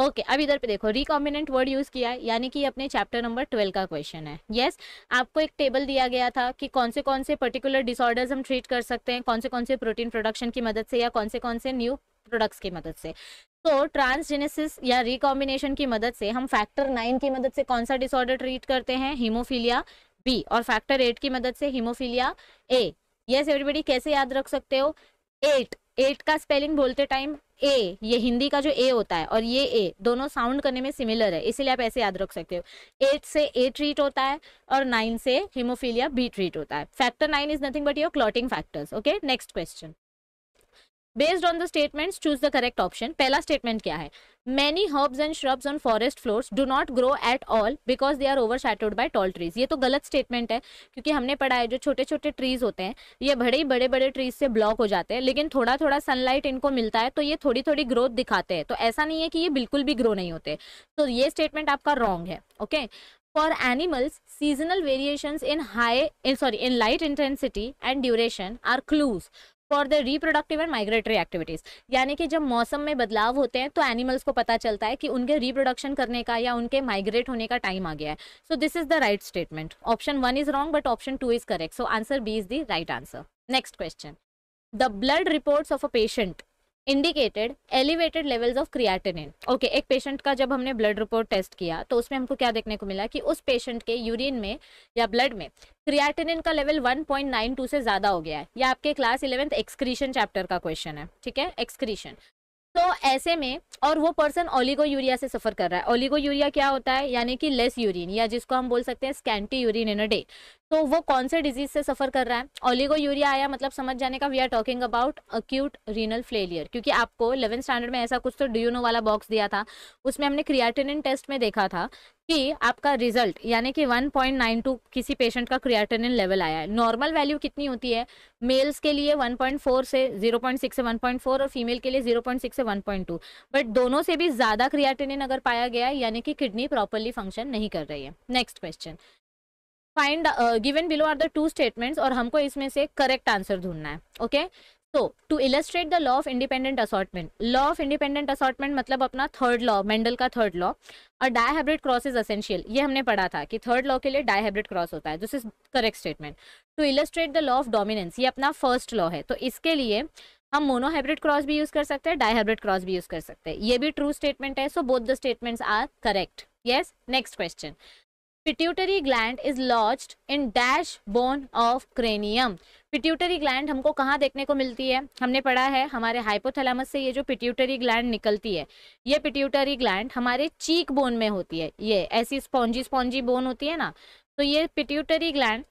S1: okay okay, अब इधर पे देखो रिकॉम्बिनेंट वर्ड यूज किया है यानी कि अपने चैप्टर नंबर ट्वेल्व का क्वेश्चन है यस yes, आपको एक टेबल दिया गया था कि कौन से कौन से पर्टिकुलर डिसऑर्डर्स हम ट्रीट कर सकते हैं कौन से कौन से प्रोटीन प्रोडक्शन की मदद से या कौन से कौन से न्यू प्रोडक्ट्स की मदद से तो ट्रांसजेनेसिस या रिकॉम्बिनेशन की मदद से हम फैक्टर नाइन की मदद से कौन सा डिसऑर्डर ट्रीट करते हैं हीमोफीलिया बी और फैक्टर एट की मदद से हीमोफीलिया ए यस एवरीबडी कैसे याद रख सकते हो एट एट का स्पेलिंग बोलते टाइम ए ये हिंदी का जो ए होता है और ये ए दोनों साउंड करने में सिमिलर है इसीलिए आप ऐसे याद रख सकते हो एट से ए ट्रीट होता है और नाइन से हिमोफीलिया बी ट्रीट होता है factor nine is nothing but your clotting factors okay next question based on the statement choose the correct option पहला स्टेटमेंट क्या है many herbs and shrubs on forest floors do not grow at all because they are over shadowed by tall trees ये तो गलत स्टेटमेंट है क्योंकि हमने पढ़ा है जो छोटे छोटे ट्रीज होते हैं ये बड़े ही बड़े बड़े ट्रीज से ब्लॉक हो जाते हैं लेकिन थोड़ा थोड़ा सनलाइट इनको मिलता है तो ये थोड़ी थोड़ी ग्रोथ दिखाते हैं तो ऐसा नहीं है कि ये बिल्कुल भी ग्रो नहीं होते तो ये स्टेटमेंट आपका रॉन्ग है okay for animals seasonal variation in high sorry in light intensity and duration are clues for the reproductive and migratory activities यानी कि जब मौसम में बदलाव होते हैं तो एनिमल्स को पता चलता है कि उनके रिप्रोडक्शन करने का या उनके माइग्रेट होने का टाइम आ गया है so this is the right statement option one is wrong but option two is correct so answer B is the right answer next question the blood reports of a patient indicated elevated levels of creatinine okay एक पेशेंट का जब हमने ब्लड रिपोर्ट टेस्ट किया तो उसमें हमको क्या देखने को मिला कि उस पेशेंट के यूरिन में या ब्लड में क्रिएटिनिन का लेवल 1.92 से ज़्यादा हो गया है या आपके क्लास इलेवेंथ एक्सक्रीशन चैप्टर का क्वेश्चन है ठीक है एक्सक्रीशन तो ऐसे में और वो पर्सन ओलिगो यूरिया से सफ़र कर रहा है ओलिगो यूरिया क्या होता है यानी कि लेस यूरिन या जिसको हम बोल सकते हैं scanty urine in a day तो वो कौन से डिजीज से सफर कर रहा है ओलिगो यूरिया आया मतलब समझ जाने का we are talking about acute renal failure क्योंकि आपको इलेवन स्टैंडर्ड में ऐसा कुछ तो ड्यूनो वाला बॉक्स दिया था उसमें हमने क्रियाटेनिन टेस्ट में देखा था कि आपका रिजल्ट यानी कि 1.92 किसी पेशेंट का क्रियाटिनिन लेवल आया है नॉर्मल वैल्यू कितनी होती है मेल्स के लिए 1.4 से 0.6 से 1.4 और फीमेल के लिए 0.6 से 1.2 बट दोनों से भी ज़्यादा क्रियाटेनिन अगर पाया गया यानी कि किडनी प्रॉपरली फंक्शन नहीं कर रही है next question find given below are the two statements और हमको इसमें से करेक्ट आंसर ढूंढना है okay so to illustrate the law of independent assortment law of independent assortment मतलब अपना थर्ड लॉ मेंडल का थर्ड लॉ और डायहाइब्रिड क्रॉस इज असेंशियल ये हमने पढ़ा था कि थर्ड लॉ के लिए डायहाइब्रिड क्रॉस होता है this is correct statement to illustrate the law of dominance ये अपना फर्स्ट लॉ है तो इसके लिए हम मोनोहाइब्रिड क्रॉस भी यूज कर सकते हैं डायहाइब्रिड क्रॉस भी यूज कर सकते हैं ये भी ट्रू स्टेटमेंट है so both the statements are correct yes next question pituitary gland is lodged in dash bone of cranium pituitary gland हमको कहाँ देखने को मिलती है हमने पढ़ा है हमारे हाइपोथैलेमस से ये जो पिट्यूटरी ग्लैंड निकलती है ये पिट्यूटरी ग्लैंड हमारे चीक बोन में होती है ये ऐसी स्पॉन्जी स्पॉन्जी बोन होती है ना तो ये पिट्यूटरी ग्लैंड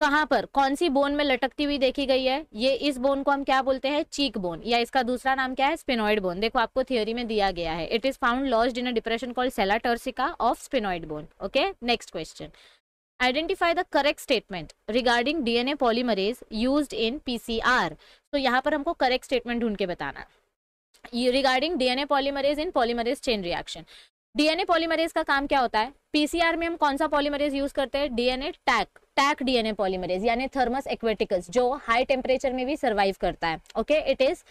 S1: कहाँ पर कौन सी बोन में लटकती हुई देखी गई है ये इस बोन को हम क्या बोलते हैं चीक बोन या इसका दूसरा नाम क्या है स्पिनोइड बोन देखो आपको थियोरी में दिया गया है it is found lodged in a depression called sella turcica of sphenoid bone okay next question identify the correct statement regarding DNA polymerase use in PCR तो यहाँ पर हमको करेक्ट स्टेटमेंट ढूंढ के बताना regarding DNA polymerase in polymerase chain reaction DNA polymerase का काम क्या होता है पीसीआर में हम कौन सा पॉलीमरेज यूज करते हैं DNA Taq Taq DNA polymerase यानी थर्मस एक्वेटिकल जो हाई टेम्परेचर में भी सर्वाइव करता है okay it is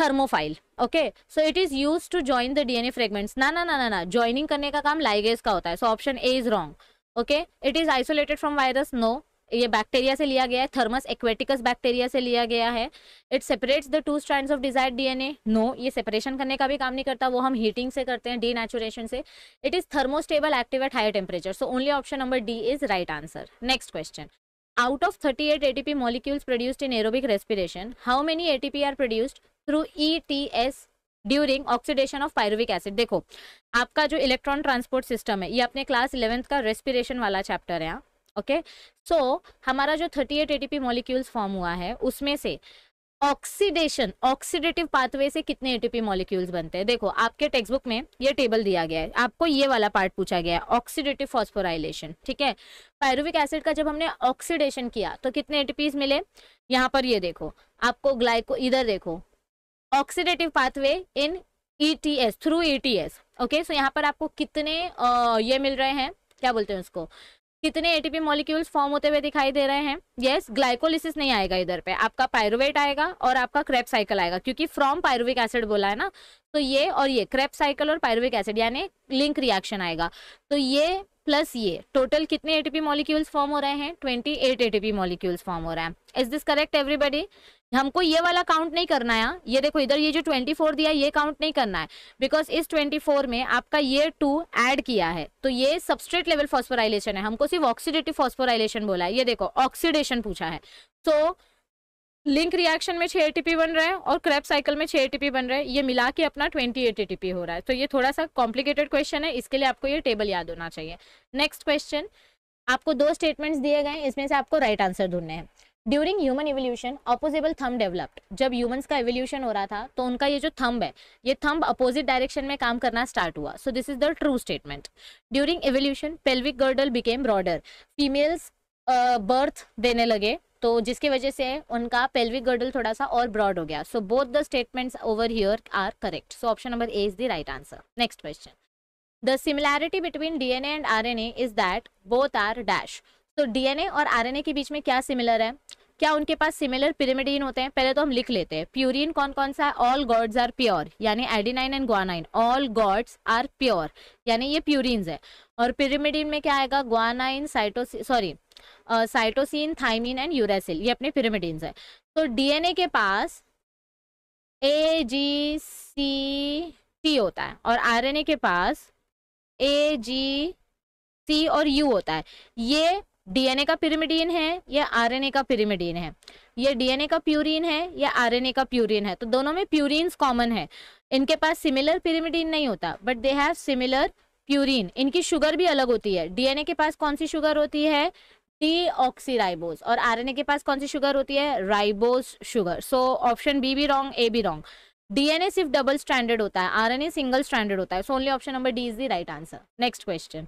S1: thermophile okay so it is use to join the DNA fragments ना ना ना ना ना ज्वाइनिंग करने का काम लाइगेज का होता है so option A is wrong okay it is isolated from virus no ये बैक्टीरिया से लिया गया है थर्मस एक्वेटिकस बैक्टीरिया से लिया गया है it separates the two strands of desired DNA no ये सेपरेशन करने का भी काम नहीं करता वो हम हीटिंग से करते हैं डीनेचुरेशन से it is thermostable active at higher temperature so only option number D is right answer next question out of thirty TP of 38 in aerobic respiration how aerobic ATP are produced through E T S during oxidation of pyruvic acid देखो आपका जो इलेक्ट्रॉन ट्रांसपोर्ट सिस्टम है ये अपने क्लास इलेवेंथ का रेस्पिरेशन वाला चैप्टर है हाँ। ओके सो so, हमारा जो 38 एटीपी मॉलिक्यूल्स फॉर्म हुआ है उसमें से ऑक्सीडेशन ऑक्सीडेटिव पाथवे से कितने एटीपी मॉलिक्यूल्स बनते हैं देखो आपके टेक्स्ट बुक में ये टेबल दिया गया है आपको ये वाला पार्ट पूछा गया है ऑक्सीडेटिव फॉस्फोराइलेशन ठीक है पायरुविक एसिड का जब हमने ऑक्सीडेशन किया तो कितने एटीपीज मिले यहाँ पर ये देखो आपको ग्लाइको इधर देखो oxidative pathway in S through S okay so यहाँ पर आपको कितने आ, ये मिल रहे हैं क्या बोलते हैं उसको कितने एटीपी मॉलिक्यूल्स फॉर्म होते हुए दिखाई दे रहे हैं यस yes, ग्लाइकोलिसिस नहीं आएगा इधर पे आपका पायरुवेट आएगा और आपका क्रेप साइकिल आएगा क्योंकि फ्रॉम पायरुविक एसिड बोला है ना तो ये और ये क्रेप साइकिल और पायरुविक एसिड यानी लिंक रिएक्शन आएगा तो ये प्लस ये टोटल कितने एटीपी मॉलिक्यूल्स फॉर्म हो रहे हैं twenty eight ATP molecules form हो रहे हैं इज दिस करेक्ट एवरीबडी हमको ये वाला काउंट नहीं करना है हाँ। ये देखो इधर ये जो 24 दिया ये काउंट नहीं करना है बिकॉज इस 24 में आपका ये टू ऐड किया है तो ये सबस्ट्रेट लेवल फॉस्फोराइलेशन है हमको सिर्फ ऑक्सीडेटिव फॉस्फोराइलेशन बोला है ये देखो ऑक्सीडेशन पूछा है so, लिंक रिएक्शन में छः एटीपी बन रहा है और क्रैप साइकिल में छः एटीपी बन रहा है ये मिला के अपना ट्वेंटी एट एटीपी हो रहा है तो ये थोड़ा सा कॉम्प्लिकेटेड क्वेश्चन है इसके लिए आपको ये टेबल याद होना चाहिए नेक्स्ट क्वेश्चन आपको दो स्टेटमेंट्स दिए गए इसमें से आपको राइट आंसर ढूंढने हैं during human evolution opposable thumb developed जब ह्यूमंस का इवोल्यूशन हो रहा था तो उनका ये जो थम्ब है ये थम्ब अपोजिट डायरेक्शन में काम करना स्टार्ट हुआ so this is the true statement during evolution pelvic girdle became broader females birth देने लगे तो जिसकी वजह से उनका पेल्विक गर्डल थोड़ा सा और ब्रॉड हो गया so both the statements over here are correct so option number A is the right answer next question the similarity between DNA and RNA is that both are dash तो डीएनए और आरएनए के बीच में क्या सिमिलर है क्या उनके पास सिमिलर पिरिमिडीन होते हैं पहले तो हम लिख लेते हैं प्यूरिन कौन कौन सा है ऑल गॉड्स आर प्योर यानी adenine and guanine all gods are pure यानी ये प्यूरिन है और पिरिमिडीन में क्या आएगा guanine cytosine sorry cytosine thymine and uracil ये अपने पिरिमिडीन्स है तो डीएनए के पास ए जी सी टी होता है और आरएनए के पास ए जी सी और यू होता है ये डीएनए का पिरिमिडीन है या आरएनए का पिरिमिडीन है ये डीएनए का प्यूरिन है या आरएनए का प्यूरिन है तो दोनों में प्यूरिन कॉमन है इनके पास सिमिलर पिरिमिडीन नहीं होता but they have similar purine इनकी शुगर भी अलग होती है डीएनए के पास कौन सी शुगर होती है डी ऑक्सीराइबोज और आरएनए के पास कौन सी शुगर होती है ribose sugar so option B भी रॉन्ग ए भी रॉन्ग डीएनए सिर्फ डबल स्टैंडर्ड होता है आरएनए सिंगल स्टैंडर्ड होता है so only option number D is the right answer next question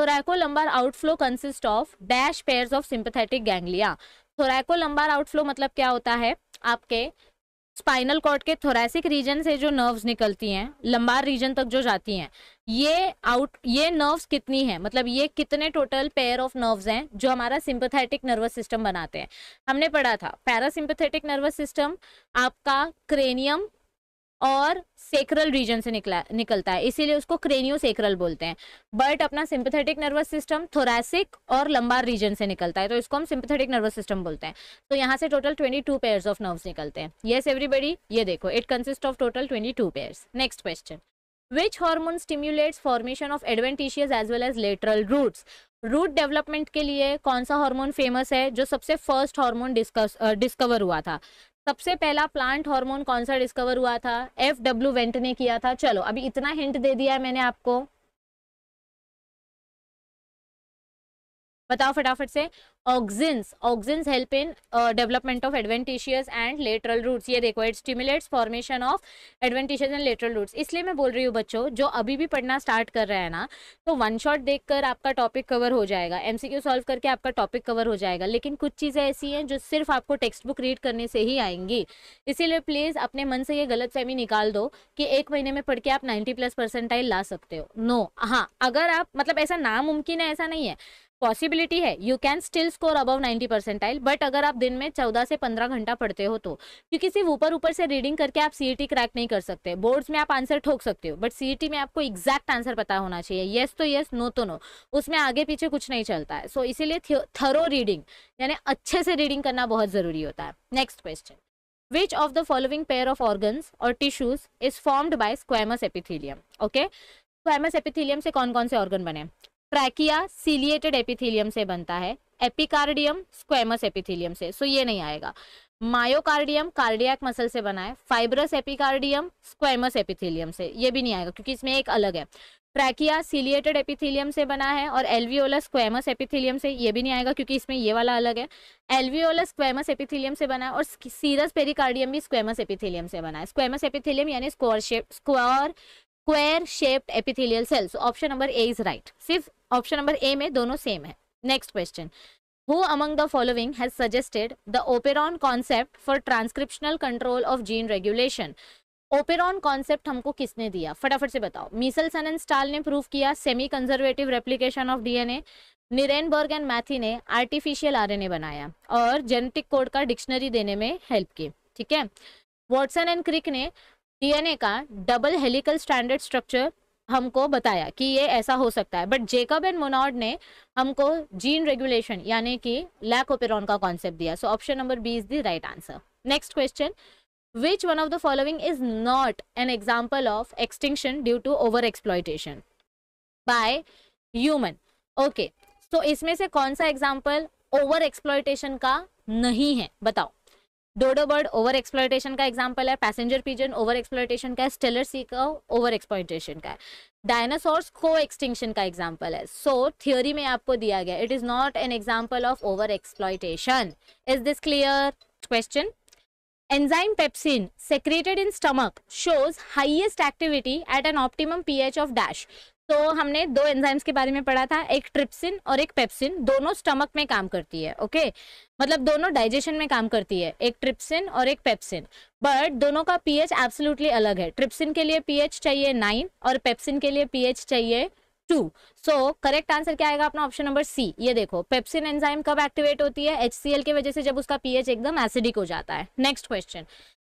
S1: thoracolumbar outflow consist of dash pair of sympathetic ganglia thoracolumbar outflow मतलब क्या होता है आपके स्पाइनल कॉर्ड के थोरेसिक रीजन से जो नर्व्स निकलती हैं लंबार रीजन तक जो जाती हैं ये आउट ये नर्व्स कितनी हैं मतलब ये कितने टोटल पेयर ऑफ नर्व्स हैं जो हमारा सिंपथेटिक नर्वस सिस्टम बनाते हैं हमने पढ़ा था पैरासिम्पथेटिक नर्वस सिस्टम आपका क्रेनियम और सेक्रल रीजन से निकला निकलता है इसीलिए उसको क्रेनियो सेक्रल बोलते हैं बट अपना सिंपथेटिक नर्वस सिस्टम थोरेसिक और लंबार रीजन से निकलता है तो इसको हम सिंपथेटिक नर्वस सिस्टम बोलते हैं तो यहाँ से total twenty two pairs of nerves निकलते हैं येस एवरीबडी ये देखो it consist of total twenty two pairs next question which hormone stimulates formation of adventitious as well as lateral roots root development के लिए कौन सा हार्मोन फेमस है जो सबसे फर्स्ट हार्मोन डिस्कस डिस्कवर हुआ था सबसे पहला प्लांट हार्मोन कौन सा डिस्कवर हुआ था एफ डब्ल्यू वेंट ने किया था चलो अभी इतना हिंट दे दिया है मैंने आपको बताओ फटाफट से auxins auxins help in development of adventitious and lateral roots ये देखो it stimulates formation of adventitious and lateral roots इसलिए मैं बोल रही हूँ बच्चों जो अभी भी पढ़ना स्टार्ट कर रहे हैं ना तो वन शॉट देखकर आपका टॉपिक कवर हो जाएगा एमसीक्यू सॉल्व करके आपका टॉपिक कवर हो जाएगा लेकिन कुछ चीज़ें ऐसी हैं जो सिर्फ आपको टेक्स्ट बुक रीड करने से ही आएंगी इसीलिए प्लीज़ अपने मन से ये गलत फहमी निकाल दो कि एक महीने में पढ़ के आप नाइन्टी प्लस परसेंटाइल ला सकते हो नो no. हाँ अगर आप मतलब ऐसा नामुमकिन है ऐसा नहीं है पॉसिबिलिटी है you can still score above ninety percentile but अगर आप दिन में चौदह से पंद्रह घंटा पढ़ते हो तो क्योंकि सिर्फ ऊपर ऊपर से रीडिंग करके आप सीईटी क्रैक e नहीं कर सकते बोर्ड्स में आप आंसर ठोक सकते हो बट सी e में आपको एग्जैक्ट आंसर पता होना चाहिए येस तो येस नो तो नो उसमें आगे पीछे कुछ नहीं चलता है सो so, इसीलिए थरो रीडिंग यानी अच्छे से रीडिंग करना बहुत जरूरी होता है next question which of the following pair of organs or tissues is formed by squamous epithelium okay squamous epithelium से कौन कौन से organ बने ट्रैकिया सीलिएटेड एपिथेलियम से बनता है एपिकार्डियम स्क्वेमस एपिथेलियम से सो ये नहीं आएगा मायोकार्डियम कार्डियक मसल से बना है फाइब्रस एपिकार्डियम स्क्वेमस एपिथेलियम से ये भी नहीं आएगा क्योंकि इसमें एक अलग है ट्रैकिया सीलिएटेड एपिथेलियम से बना है और एल्वियोलस स्क्वेमस एपिथेलियम से ये भी नहीं आएगा क्योंकि इसमें ये वाला अलग है एल्वियोलस स्क्वेमस एपिथेलियम से बना है और सीरस पेरिकार्डियम भी स्क्वेमस एपिथेलियम से बना है स्क्वेमस एपिथेलियम यानी square shape square square shaped epithelial cells option number A is right सिर्फ ऑप्शन नंबर ए में दोनों सेम है next question who among the following has suggested the operon concept for transcriptional control of gene regulation operon concept हमको किसने दिया फटाफट से बताओ मीसल सन एंड स्टाल ने प्रूव किया semi conservative replication of DNA Nirenberg and Matthaei ने आर्टिफिशियल आरएनए बनाया और जेनेटिक कोड का डिक्शनरी देने में हेल्प की ठीक है वॉटसन एंड क्रिक ने डीएनए का डबल हेलिकल स्टैंडर्ड स्ट्रक्चर हमको बताया कि ये ऐसा हो सकता है बट जेकब एंड मोनॉर्ड ने हमको जीन रेगुलेशन यानी कि लैक ओपेरॉन का कॉन्सेप्ट दिया so option number B is the right answer next question which one of the following is not an example of extinction due to over exploitation by human okay तो इसमें से कौन सा एग्जाम्पल ओवर एक्सप्लॉयटेशन का नहीं है बताओ डोडो बर्ड ओवर एक्सप्लाइटेशन का एग्जाम्पल है पैसेंजर पिजन ओवर एक्सप्लॉयटेशन का है स्टेलर सी का ओवर एक्सप्लाइटेशन का है डायनासोर्स को एक्सटिंक्शन का एग्जाम्पल है सो so, थियोरी में आपको दिया गया it is not an example of over exploitation is this clear question enzyme pepsin secreted in stomach shows highest activity at an optimum ph of dash तो हमने दो एंजाइम्स के बारे में पढ़ा था एक ट्रिप्सिन और एक पेप्सिन दोनों स्टमक में काम करती है ओके मतलब दोनों डाइजेशन में काम करती है एक ट्रिप्सिन और एक पेप्सिन बट दोनों का पीएच एब्सोल्युटली अलग है ट्रिप्सिन के लिए पीएच चाहिए नाइन और पेप्सिन के लिए पीएच चाहिए टू सो करेक्ट आंसर क्या आएगा अपना ऑप्शन नंबर सी ये देखो पेप्सिन एंजाइम कब एक्टिवेट होती है एच की वजह से जब उसका पीएच एकदम एसिडिक हो जाता है next question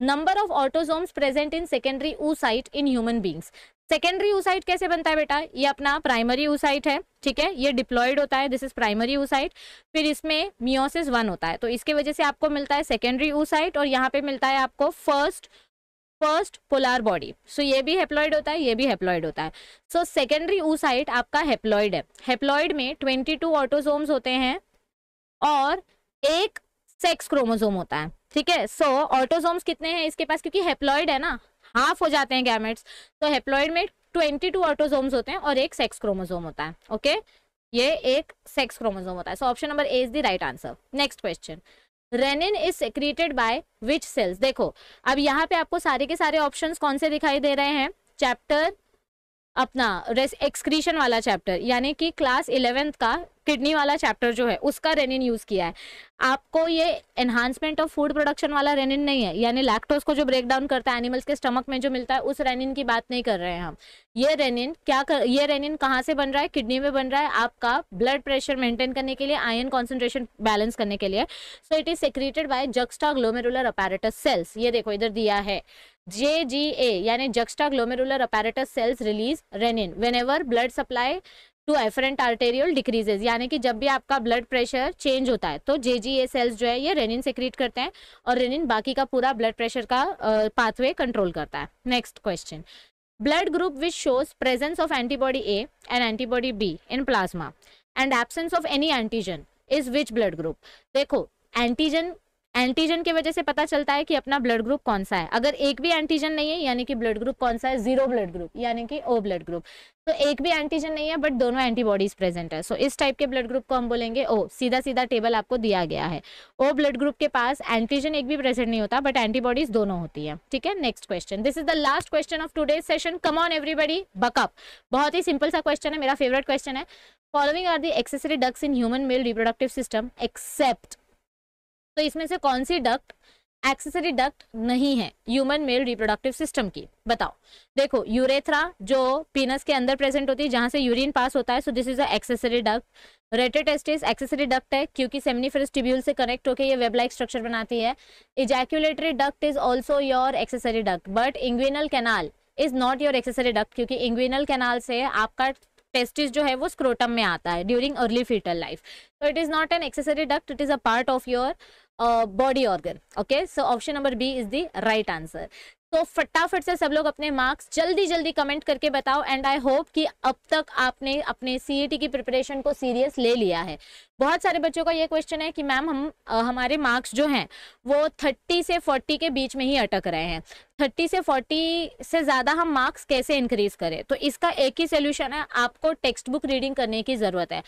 S1: number of autosomes present in secondary oocyte in human beings secondary oocyte कैसे बनता है बेटा ये अपना प्राइमरी ऊसाइट है ठीक है ये डिप्लॉयड होता है दिस इज प्राइमरी ऊसाइट फिर इसमें मियोसिस वन होता है तो इसके वजह से आपको मिलता है सेकेंडरी ऊसाइट और यहाँ पे मिलता है आपको first first polar body so ये भी हेप्लॉइड होता है ये भी हेप्लॉइड होता है सो सेकेंडरी ऊसाइट आपका हेप्लॉइड है हेप्लॉइड में ट्वेंटी टू ऑटोजोम्स होते हैं और एक सेक्स क्रोमोजोम होता है ठीक है सो ऑटोजोम्स कितने हैं इसके पास क्योंकि हेप्लॉइड है ना हाफ हो जाते हैं गैमेट्स तो हेप्लॉइड में ट्वेंटी टू ऑटोजोम्स होते हैं और एक सेक्स क्रोमोजोम होता है ओके ये एक सेक्स क्रोमोजोम होता है so option number A is the right answer next question renin is secreted by which cells देखो अब यहाँ पे आपको सारे के सारे ऑप्शन कौन से दिखाई दे रहे हैं चैप्टर अपना एक्सक्रीशन वाला चैप्टर यानी कि क्लास इलेवेंथ का किडनी वाला चैप्टर जो है उसका रेनिन यूज़ किया है आपको ये एनहांसमेंट ऑफ फूड प्रोडक्शन वाला रेनिन नहीं है यानी लैक्टोज को जो ब्रेक डाउन करता है एनिमल्स के स्टमक में जो मिलता है उस रेनिन की बात नहीं कर रहे हैं हम ये रेनिन क्या कर ये रेनिन कहाँ से बन रहा है किडनी में बन रहा है आपका ब्लड प्रेशर मेंटेन करने के लिए आयन कॉन्सेंट्रेशन बैलेंस करने के लिए so it is secreted by juxta glomerular apparatus cells ये देखो इधर दिया है ए यानी apparatus cells release renin whenever blood supply to afferent arteriole decreases यानी कि जब भी आपका ब्लड प्रेशर चेंज होता है तो जे जी ए सेल्स जो है ये रेनिन सेक्रिएट करते हैं और रेनिन बाकी का पूरा ब्लड प्रेशर का पाथवे uh, कंट्रोल करता है next question blood group which shows presence of antibody A and antibody B in plasma and absence of any antigen is which blood group देखो एंटीजन एंटीजन की वजह से पता चलता है कि अपना ब्लड ग्रुप कौन सा है अगर एक भी एंटीजन नहीं है यानी कि ब्लड ग्रुप कौन सा है जीरो ब्लड ग्रुप यानी कि ओ ब्लड ग्रुप तो एक भी एंटीजन नहीं है बट दोनों एंटीबॉडीज प्रेजेंट है सो so, इस टाइप के ब्लड ग्रुप को हम बोलेंगे ओ सीधा सीधा टेबल आपको दिया गया है ओ ब्लड ग्रुप के पास एंटीजन एक भी प्रेजेंट नहीं होता बट एंटीबॉडीज दोनों होती है ठीक है next question this is the last question of today session come on everybody buck up बहुत ही सिंपल सा क्वेश्चन है मेरा फेवरेट क्वेश्चन है following are the accessory ducts in human male reproductive system except तो इसमें से कौन सी डक्ट एक्सेसरी डक्ट नहीं है ह्यूमन मेल रिप्रोडक्टिव सिस्टम की बताओ देखो यूरेथ्रा जो पीनस के अंदर प्रेजेंट होती है जहां से यूरिन पास होता है so this is accessory duct rete testis accessory duct है क्योंकि सेमनीफेरस ट्यूब्यूल से कनेक्ट होकर ये वेब लाइक स्ट्रक्चर बनाती है ejaculatory duct is also your accessory duct but inguinal canal is not your accessory duct क्योंकि इंग्विनल कैनाल से आपका टेस्टिस जो है वो स्क्रोटम में आता है ड्यूरिंग अर्ली फीटल लाइफ तो it is not an accessory duct it is a part of your body organ okay so option number B is the right answer तो फटाफट से सब लोग अपने मार्क्स जल्दी जल्दी कमेंट करके बताओ एंड आई होप कि अब तक आपने अपने सीई e की प्रिपरेशन को सीरियस ले लिया है बहुत सारे बच्चों का ये क्वेश्चन है कि मैम हम आ, हमारे मार्क्स जो हैं वो थर्टी से फोर्टी के बीच में ही अटक रहे हैं थर्टी से फोर्टी से ज़्यादा हम मार्क्स कैसे इंक्रीज करें तो इसका एक ही सोल्यूशन है आपको टेक्स्ट बुक रीडिंग करने की ज़रूरत है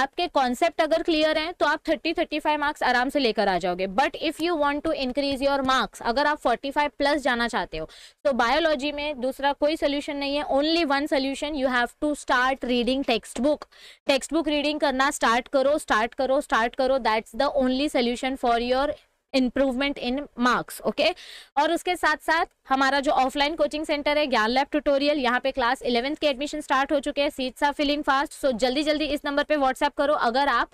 S1: आपके कॉन्सेप्ट अगर क्लियर हैं तो आप थर्टी थर्टी फाइव मार्क्स आराम से लेकर आ जाओगे but if you want to increase your marks अगर आप फोर्टी फाइव प्लस जाना चाहते हो तो बायोलॉजी में दूसरा कोई सोल्यूशन नहीं है only one solution you have to start reading text book text book reading करना स्टार्ट करो स्टार्ट करो स्टार्ट करो that's the only solution for your improvement in marks okay और उसके साथ साथ हमारा जो ऑफलाइन कोचिंग सेंटर है ज्ञान लैब ट्यूटोरियल यहाँ पे क्लास इलेवेंथ के एडमिशन स्टार्ट हो चुके हैं seats are filling fast so जल्दी जल्दी इस नंबर पे व्हाट्सएप करो अगर आप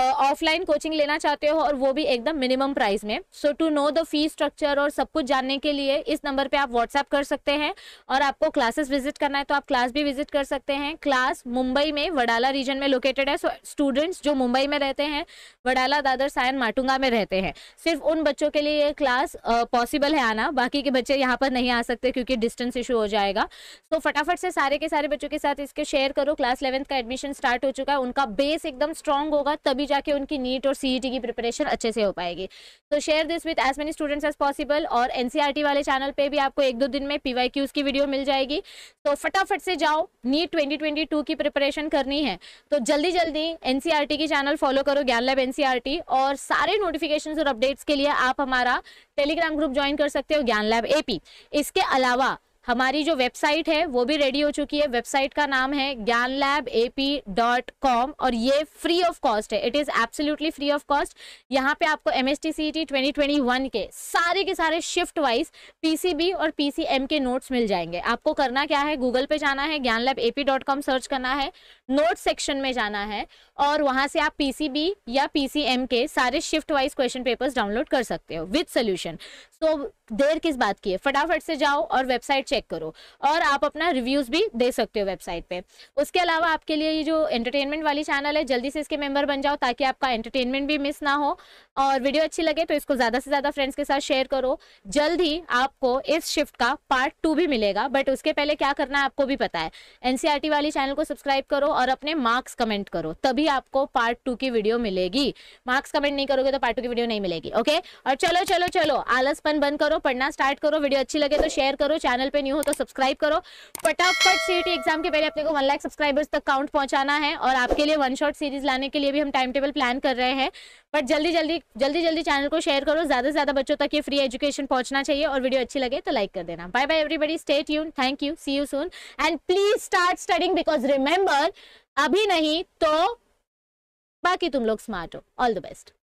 S1: ऑफलाइन कोचिंग लेना चाहते हो और वो भी एकदम मिनिमम प्राइस में so to know the fee structure और सब कुछ जानने के लिए इस नंबर पे आप व्हाट्सएप कर सकते हैं और आपको क्लासेस विजिट करना है तो आप क्लास भी विजिट कर सकते हैं क्लास मुंबई में वडाला रीजन में लोकेटेड है सो so, स्टूडेंट्स जो मुंबई में रहते हैं वडाला दादर सायन माटुंगा में रहते हैं सिर्फ उन बच्चों के लिए ये क्लास पॉसिबल है आना बाकी के बच्चे यहाँ पर नहीं आ सकते क्योंकि डिस्टेंस इशू हो जाएगा सो so, फटाफट से सारे के सारे बच्चों के साथ इसके शेयर करो क्लास इलेवंथ का एडमिशन स्टार्ट हो चुका है उनका बेस एकदम स्ट्रांग होगा तभी तभी जाके उनकी नीट और सी e की प्रिपरेशन अच्छे से हो पाएगी तो share this with as many students as possible और एन e वाले चैनल पर भी आपको एक दो दिन में पी की वीडियो मिल जाएगी तो फटाफट से जाओ नीट ट्वेंटी की प्रिपरेशन करनी है तो जल्दी जल्दी एन e की चैनल फॉलो करो ज्ञान लैब एन और सारे नोटिफिकेशन और अपडेट्स के लिए आप हमारा टेलीग्राम ग्रुप ज्वाइन कर सकते हो ज्ञान लैब एपी इसके अलावा हमारी जो वेबसाइट है वो भी रेडी हो चुकी है वेबसाइट का नाम है Gyan lab A P dot com और ये फ्री ऑफ कॉस्ट है it is absolutely free of cost यहाँ पे आपको M S T C T twenty twenty one के सारे के सारे shift wise P C B और पी सी एम के नोट्स मिल जाएंगे आपको करना क्या है गूगल पे जाना है Gyan lab A P dot com search करना है नोट सेक्शन में जाना है और वहाँ से आप पी सी बी या पी सी एम के सारे shift wise question papers download कर सकते हो विथ सोल्यूशन सो देर किस बात की है फटाफट से जाओ और वेबसाइट चेक करो और आप अपना रिव्यूज भी दे सकते हो वेबसाइट पे उसके अलावा आपके लिए ये जो एंटरटेनमेंट वाली चैनल है जल्दी से इसके मेंबर बन जाओ ताकि आपका एंटरटेनमेंट भी मिस ना हो और वीडियो अच्छी लगे तो इसको ज़्यादा से ज़्यादा फ्रेंड्स के साथ शेयर करो जल्द ही आपको इस शिफ्ट का पार्ट टू भी मिलेगा बट उसके पहले क्या करना है आपको भी पता है एनसीआरटी e वाली चैनल को सब्सक्राइब करो और अपने मार्क्स कमेंट करो तभी आपको पार्ट टू की वीडियो मिलेगी मार्क्स कमेंट नहीं करोगे तो पार्ट टू की वीडियो नहीं मिलेगी ओके और चलो चलो चलो आलसपन बंद करो पढ़ना स्टार्ट करो वीडियो अच्छी लगे तो शेयर करो चैनल पे पे न्यू हो तो सब्सक्राइब करो फटाफट सीटी एग्जाम e के पहले अपने को वन लाख सब्सक्राइबर्स तक काउंट पहुंचाना है और आपके लिए वन शॉट सीरीज लाने के लिए भी हम टाइम टेबल प्लान कर रहे हैं बट जल्दी जल्दी जल्दी जल्दी चैनल को शेयर करो ज़्यादा से ज़्यादा बच्चों तक ये फ्री एजुकेशन पहुंचना चाहिए और वीडियो अच्छी लगे तो लाइक कर देना बाय बाय एवरीबडी स्टेट यून thank you see you soon and please start studying because remember अभी नहीं तो बाकी तुम लोग स्मार्ट हो ऑल द बेस्ट